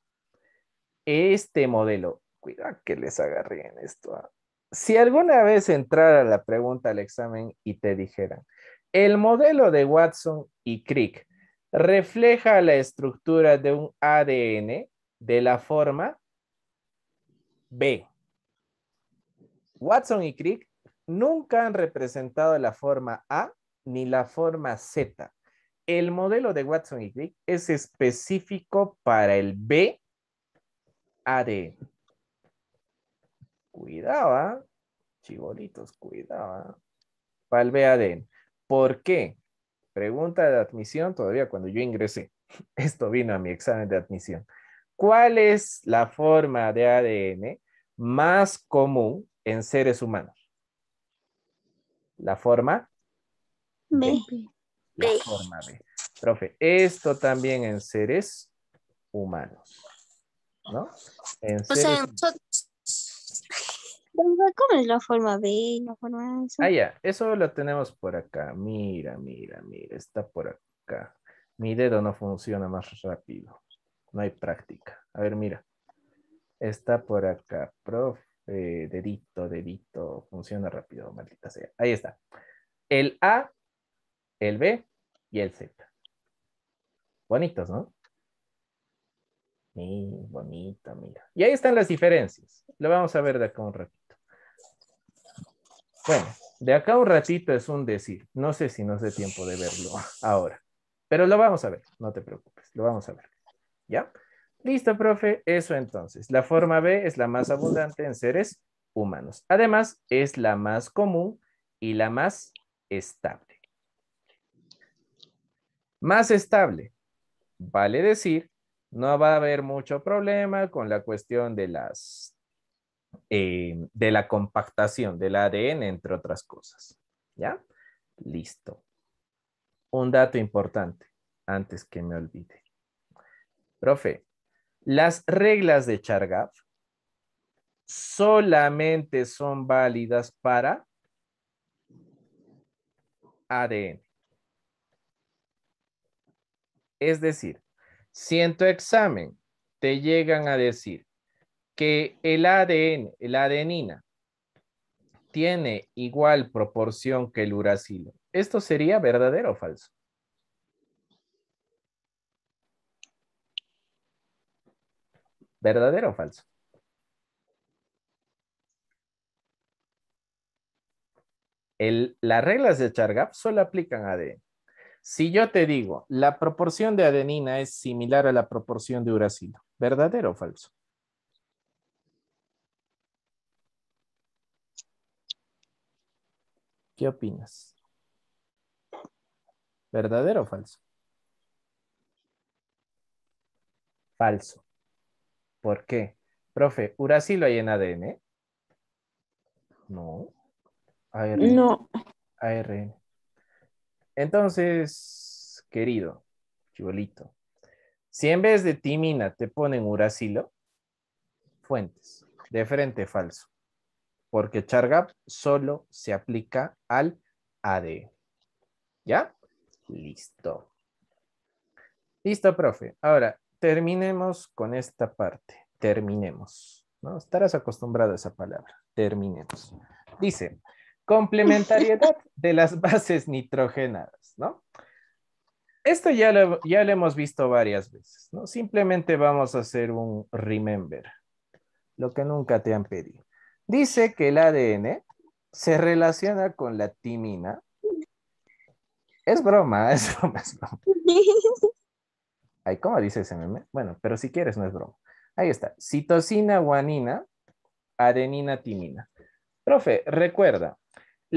B: este modelo, cuidado que les agarré en esto. Ah. Si alguna vez entrara la pregunta al examen y te dijeran, el modelo de Watson y Crick refleja la estructura de un ADN de la forma B. Watson y Crick nunca han representado la forma A ni la forma Z el modelo de Watson y Crick es específico para el B-ADN. Cuidaba, ¿ah? chibolitos, cuidaba. ¿ah? Para el B-ADN. ¿Por qué? Pregunta de admisión todavía cuando yo ingresé. Esto vino a mi examen de admisión. ¿Cuál es la forma de ADN más común en seres humanos? La forma B. La forma B. Profe, esto también en seres humanos. ¿No? En o sea,
A: ¿Cómo es la forma B? Ah,
B: ya. Eso lo tenemos por acá. Mira, mira, mira. Está por acá. Mi dedo no funciona más rápido. No hay práctica. A ver, mira. Está por acá, profe. dedito, dedito. Funciona rápido, maldita sea. Ahí está. El A el B y el Z. Bonitos, ¿no? Sí, bonito, mira. Y ahí están las diferencias. Lo vamos a ver de acá un ratito. Bueno, de acá un ratito es un decir. No sé si nos dé tiempo de verlo ahora. Pero lo vamos a ver, no te preocupes, lo vamos a ver. ¿Ya? Listo, profe, eso entonces. La forma B es la más abundante en seres humanos. Además, es la más común y la más estable. Más estable, vale decir, no va a haber mucho problema con la cuestión de las eh, de la compactación del ADN, entre otras cosas. ¿Ya? Listo. Un dato importante, antes que me olvide. Profe, las reglas de Chargaff solamente son válidas para ADN. Es decir, si en tu examen te llegan a decir que el ADN, la adenina, tiene igual proporción que el uracilo, ¿esto sería verdadero o falso? ¿Verdadero o falso? las reglas de Chargap solo aplican ADN. Si yo te digo, la proporción de adenina es similar a la proporción de uracilo, ¿verdadero o falso? ¿Qué opinas? ¿Verdadero o falso? Falso. ¿Por qué? Profe, ¿uracilo hay en ADN? No. ARN. No. ARN. Entonces, querido, chibolito, si en vez de timina te ponen uracilo, fuentes, de frente falso, porque chargap solo se aplica al AD. ¿Ya? Listo. Listo, profe. Ahora, terminemos con esta parte. Terminemos. ¿no? Estarás acostumbrado a esa palabra. Terminemos. Dice, complementariedad de las bases nitrogenadas, ¿no? Esto ya lo, ya lo hemos visto varias veces, ¿no? Simplemente vamos a hacer un remember, lo que nunca te han pedido. Dice que el ADN se relaciona con la timina. Es broma, es broma, es broma. ¿cómo dice ese meme? Bueno, pero si quieres no es broma. Ahí está, citosina, guanina, adenina, timina. Profe, recuerda,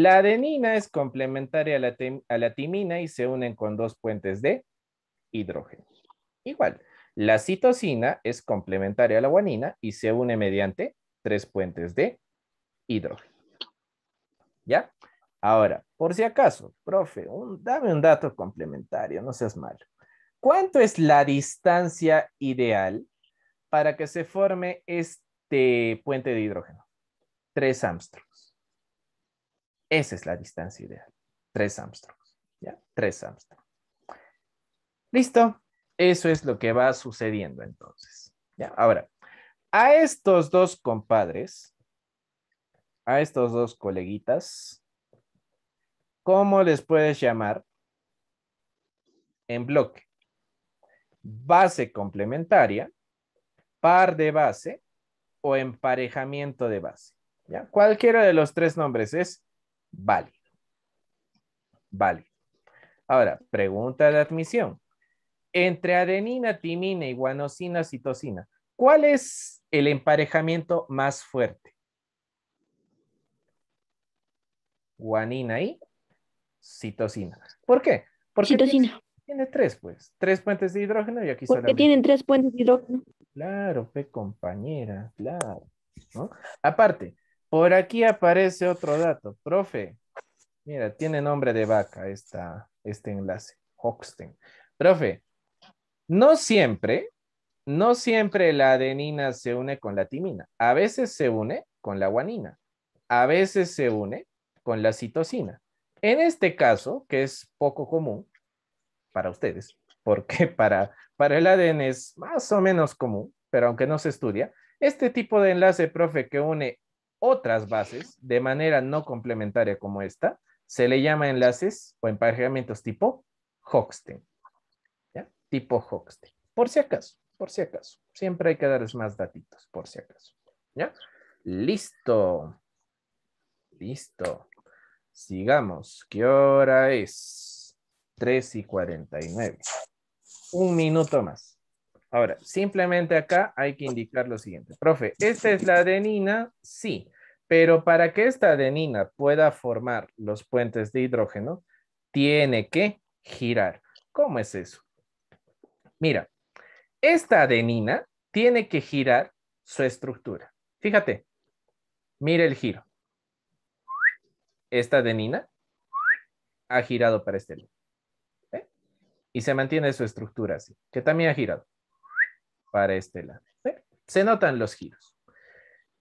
B: la adenina es complementaria a la, timina y se unen con dos puentes de hidrógeno. Igual, la citosina es complementaria a la guanina y se une mediante tres puentes de hidrógeno. ¿Ya? Ahora, por si acaso, profe, dame un dato complementario, no seas malo. ¿Cuánto es la distancia ideal para que se forme este puente de hidrógeno? Tres Armstrongs. Esa es la distancia ideal. Tres Armstrongs. ¿Ya? Tres Armstrongs. Listo. Eso es lo que va sucediendo entonces. ¿Ya? Ahora, a estos dos compadres, a estos dos coleguitas, ¿cómo les puedes llamar? En bloque. Base complementaria, par de base o emparejamiento de base. ¿ya? Cualquiera de los tres nombres es válido. Válido. Ahora, pregunta de admisión. Entre adenina, timina y guanosina, citosina, ¿cuál es el emparejamiento más fuerte? Guanina y citosina. ¿Por qué? Porque Tiene, tres, pues. Tres puentes de hidrógeno y aquí Porque tienen tres puentes de hidrógeno. Claro, pe compañera, claro. Aparte, por aquí aparece otro dato, profe. Mira, tiene nombre de vaca este enlace, Hoxten. Profe, no siempre, no siempre la adenina se une con la timina. A veces se une con la guanina. A veces se une con la citosina. En este caso, que es poco común para ustedes, porque para, para el ADN es más o menos común, pero aunque no se estudia, este tipo de enlace, profe, que une otras bases de manera no complementaria como esta, se le llama enlaces o emparejamientos tipo Hoxton. ¿ya? Tipo Hoxton. Por si acaso, por si acaso. Siempre hay que darles más datitos, por si acaso. ¿Ya? Listo. Listo. Sigamos. ¿Qué hora es? 3 y 49. Un minuto más. Ahora, simplemente acá hay que indicar lo siguiente. Profe, ¿esta es la adenina? Sí, pero para que esta adenina pueda formar los puentes de hidrógeno, tiene que girar. ¿Cómo es eso? Mira, esta adenina tiene que girar su estructura. Fíjate, mira el giro. Esta adenina ha girado para este lado. ¿eh? Y se mantiene su estructura así, que también ha girado para este lado. Se notan los giros.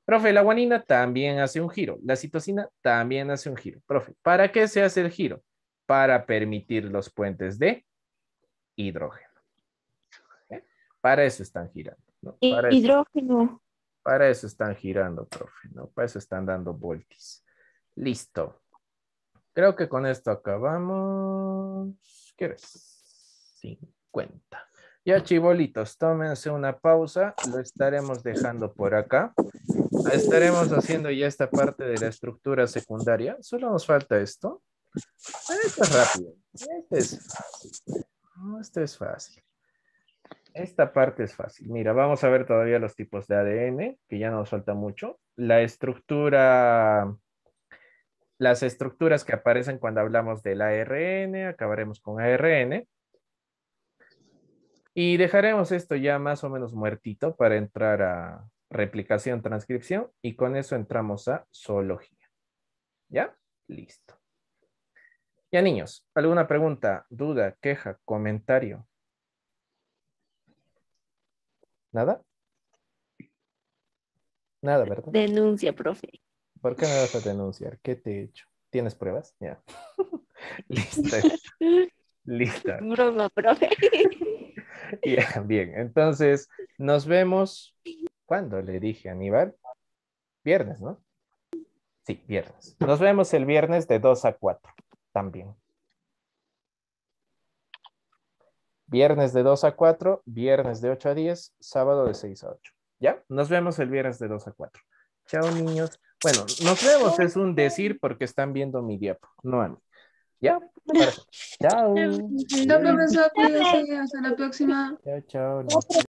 B: Profe, la guanina también hace un giro, la citosina también hace un giro. Profe, ¿para qué se hace el giro? Para permitir los puentes de hidrógeno. Para eso están girando. Para
A: hidrógeno.
B: para eso están girando, profe, ¿no? Para eso están dando voltis. Listo. Creo que con esto acabamos. ¿Qué 50. Ya, chibolitos, tómense una pausa, lo estaremos dejando por acá. Estaremos haciendo ya esta parte de la estructura secundaria. Solo nos falta esto.
A: Esto es rápido. Esto
B: es fácil. Esto es fácil. Esta parte es fácil. Mira, vamos a ver todavía los tipos de ADN, que ya nos falta mucho. La estructura, las estructuras que aparecen cuando hablamos del ARN, acabaremos con ARN. Y dejaremos esto ya más o menos muertito para entrar a replicación, transcripción y con eso entramos a zoología. ¿Ya? Listo. Ya niños, ¿alguna pregunta, duda, queja, comentario? ¿Nada? Nada, ¿verdad? Denuncia, profe. ¿Por qué me vas a denunciar? ¿Qué te he hecho? ¿Tienes pruebas? Ya. Lista. Listo.
A: Broma, profe.
B: bien, entonces nos vemos. ¿Cuándo le dije a Aníbal? Viernes, ¿no? Sí, viernes. Nos vemos el viernes de 2 a 4 también. Viernes de 2 a 4, viernes de 8 a 10, sábado de 6 a 8. ¿Ya? Nos vemos el viernes de 2 a 4. Chao, niños. Bueno, nos vemos es un decir porque están viendo mi diapo, no a mí. Ya, Chao. Chao, profesor. Cuídense.
A: Hasta la próxima.
B: Chao, chao.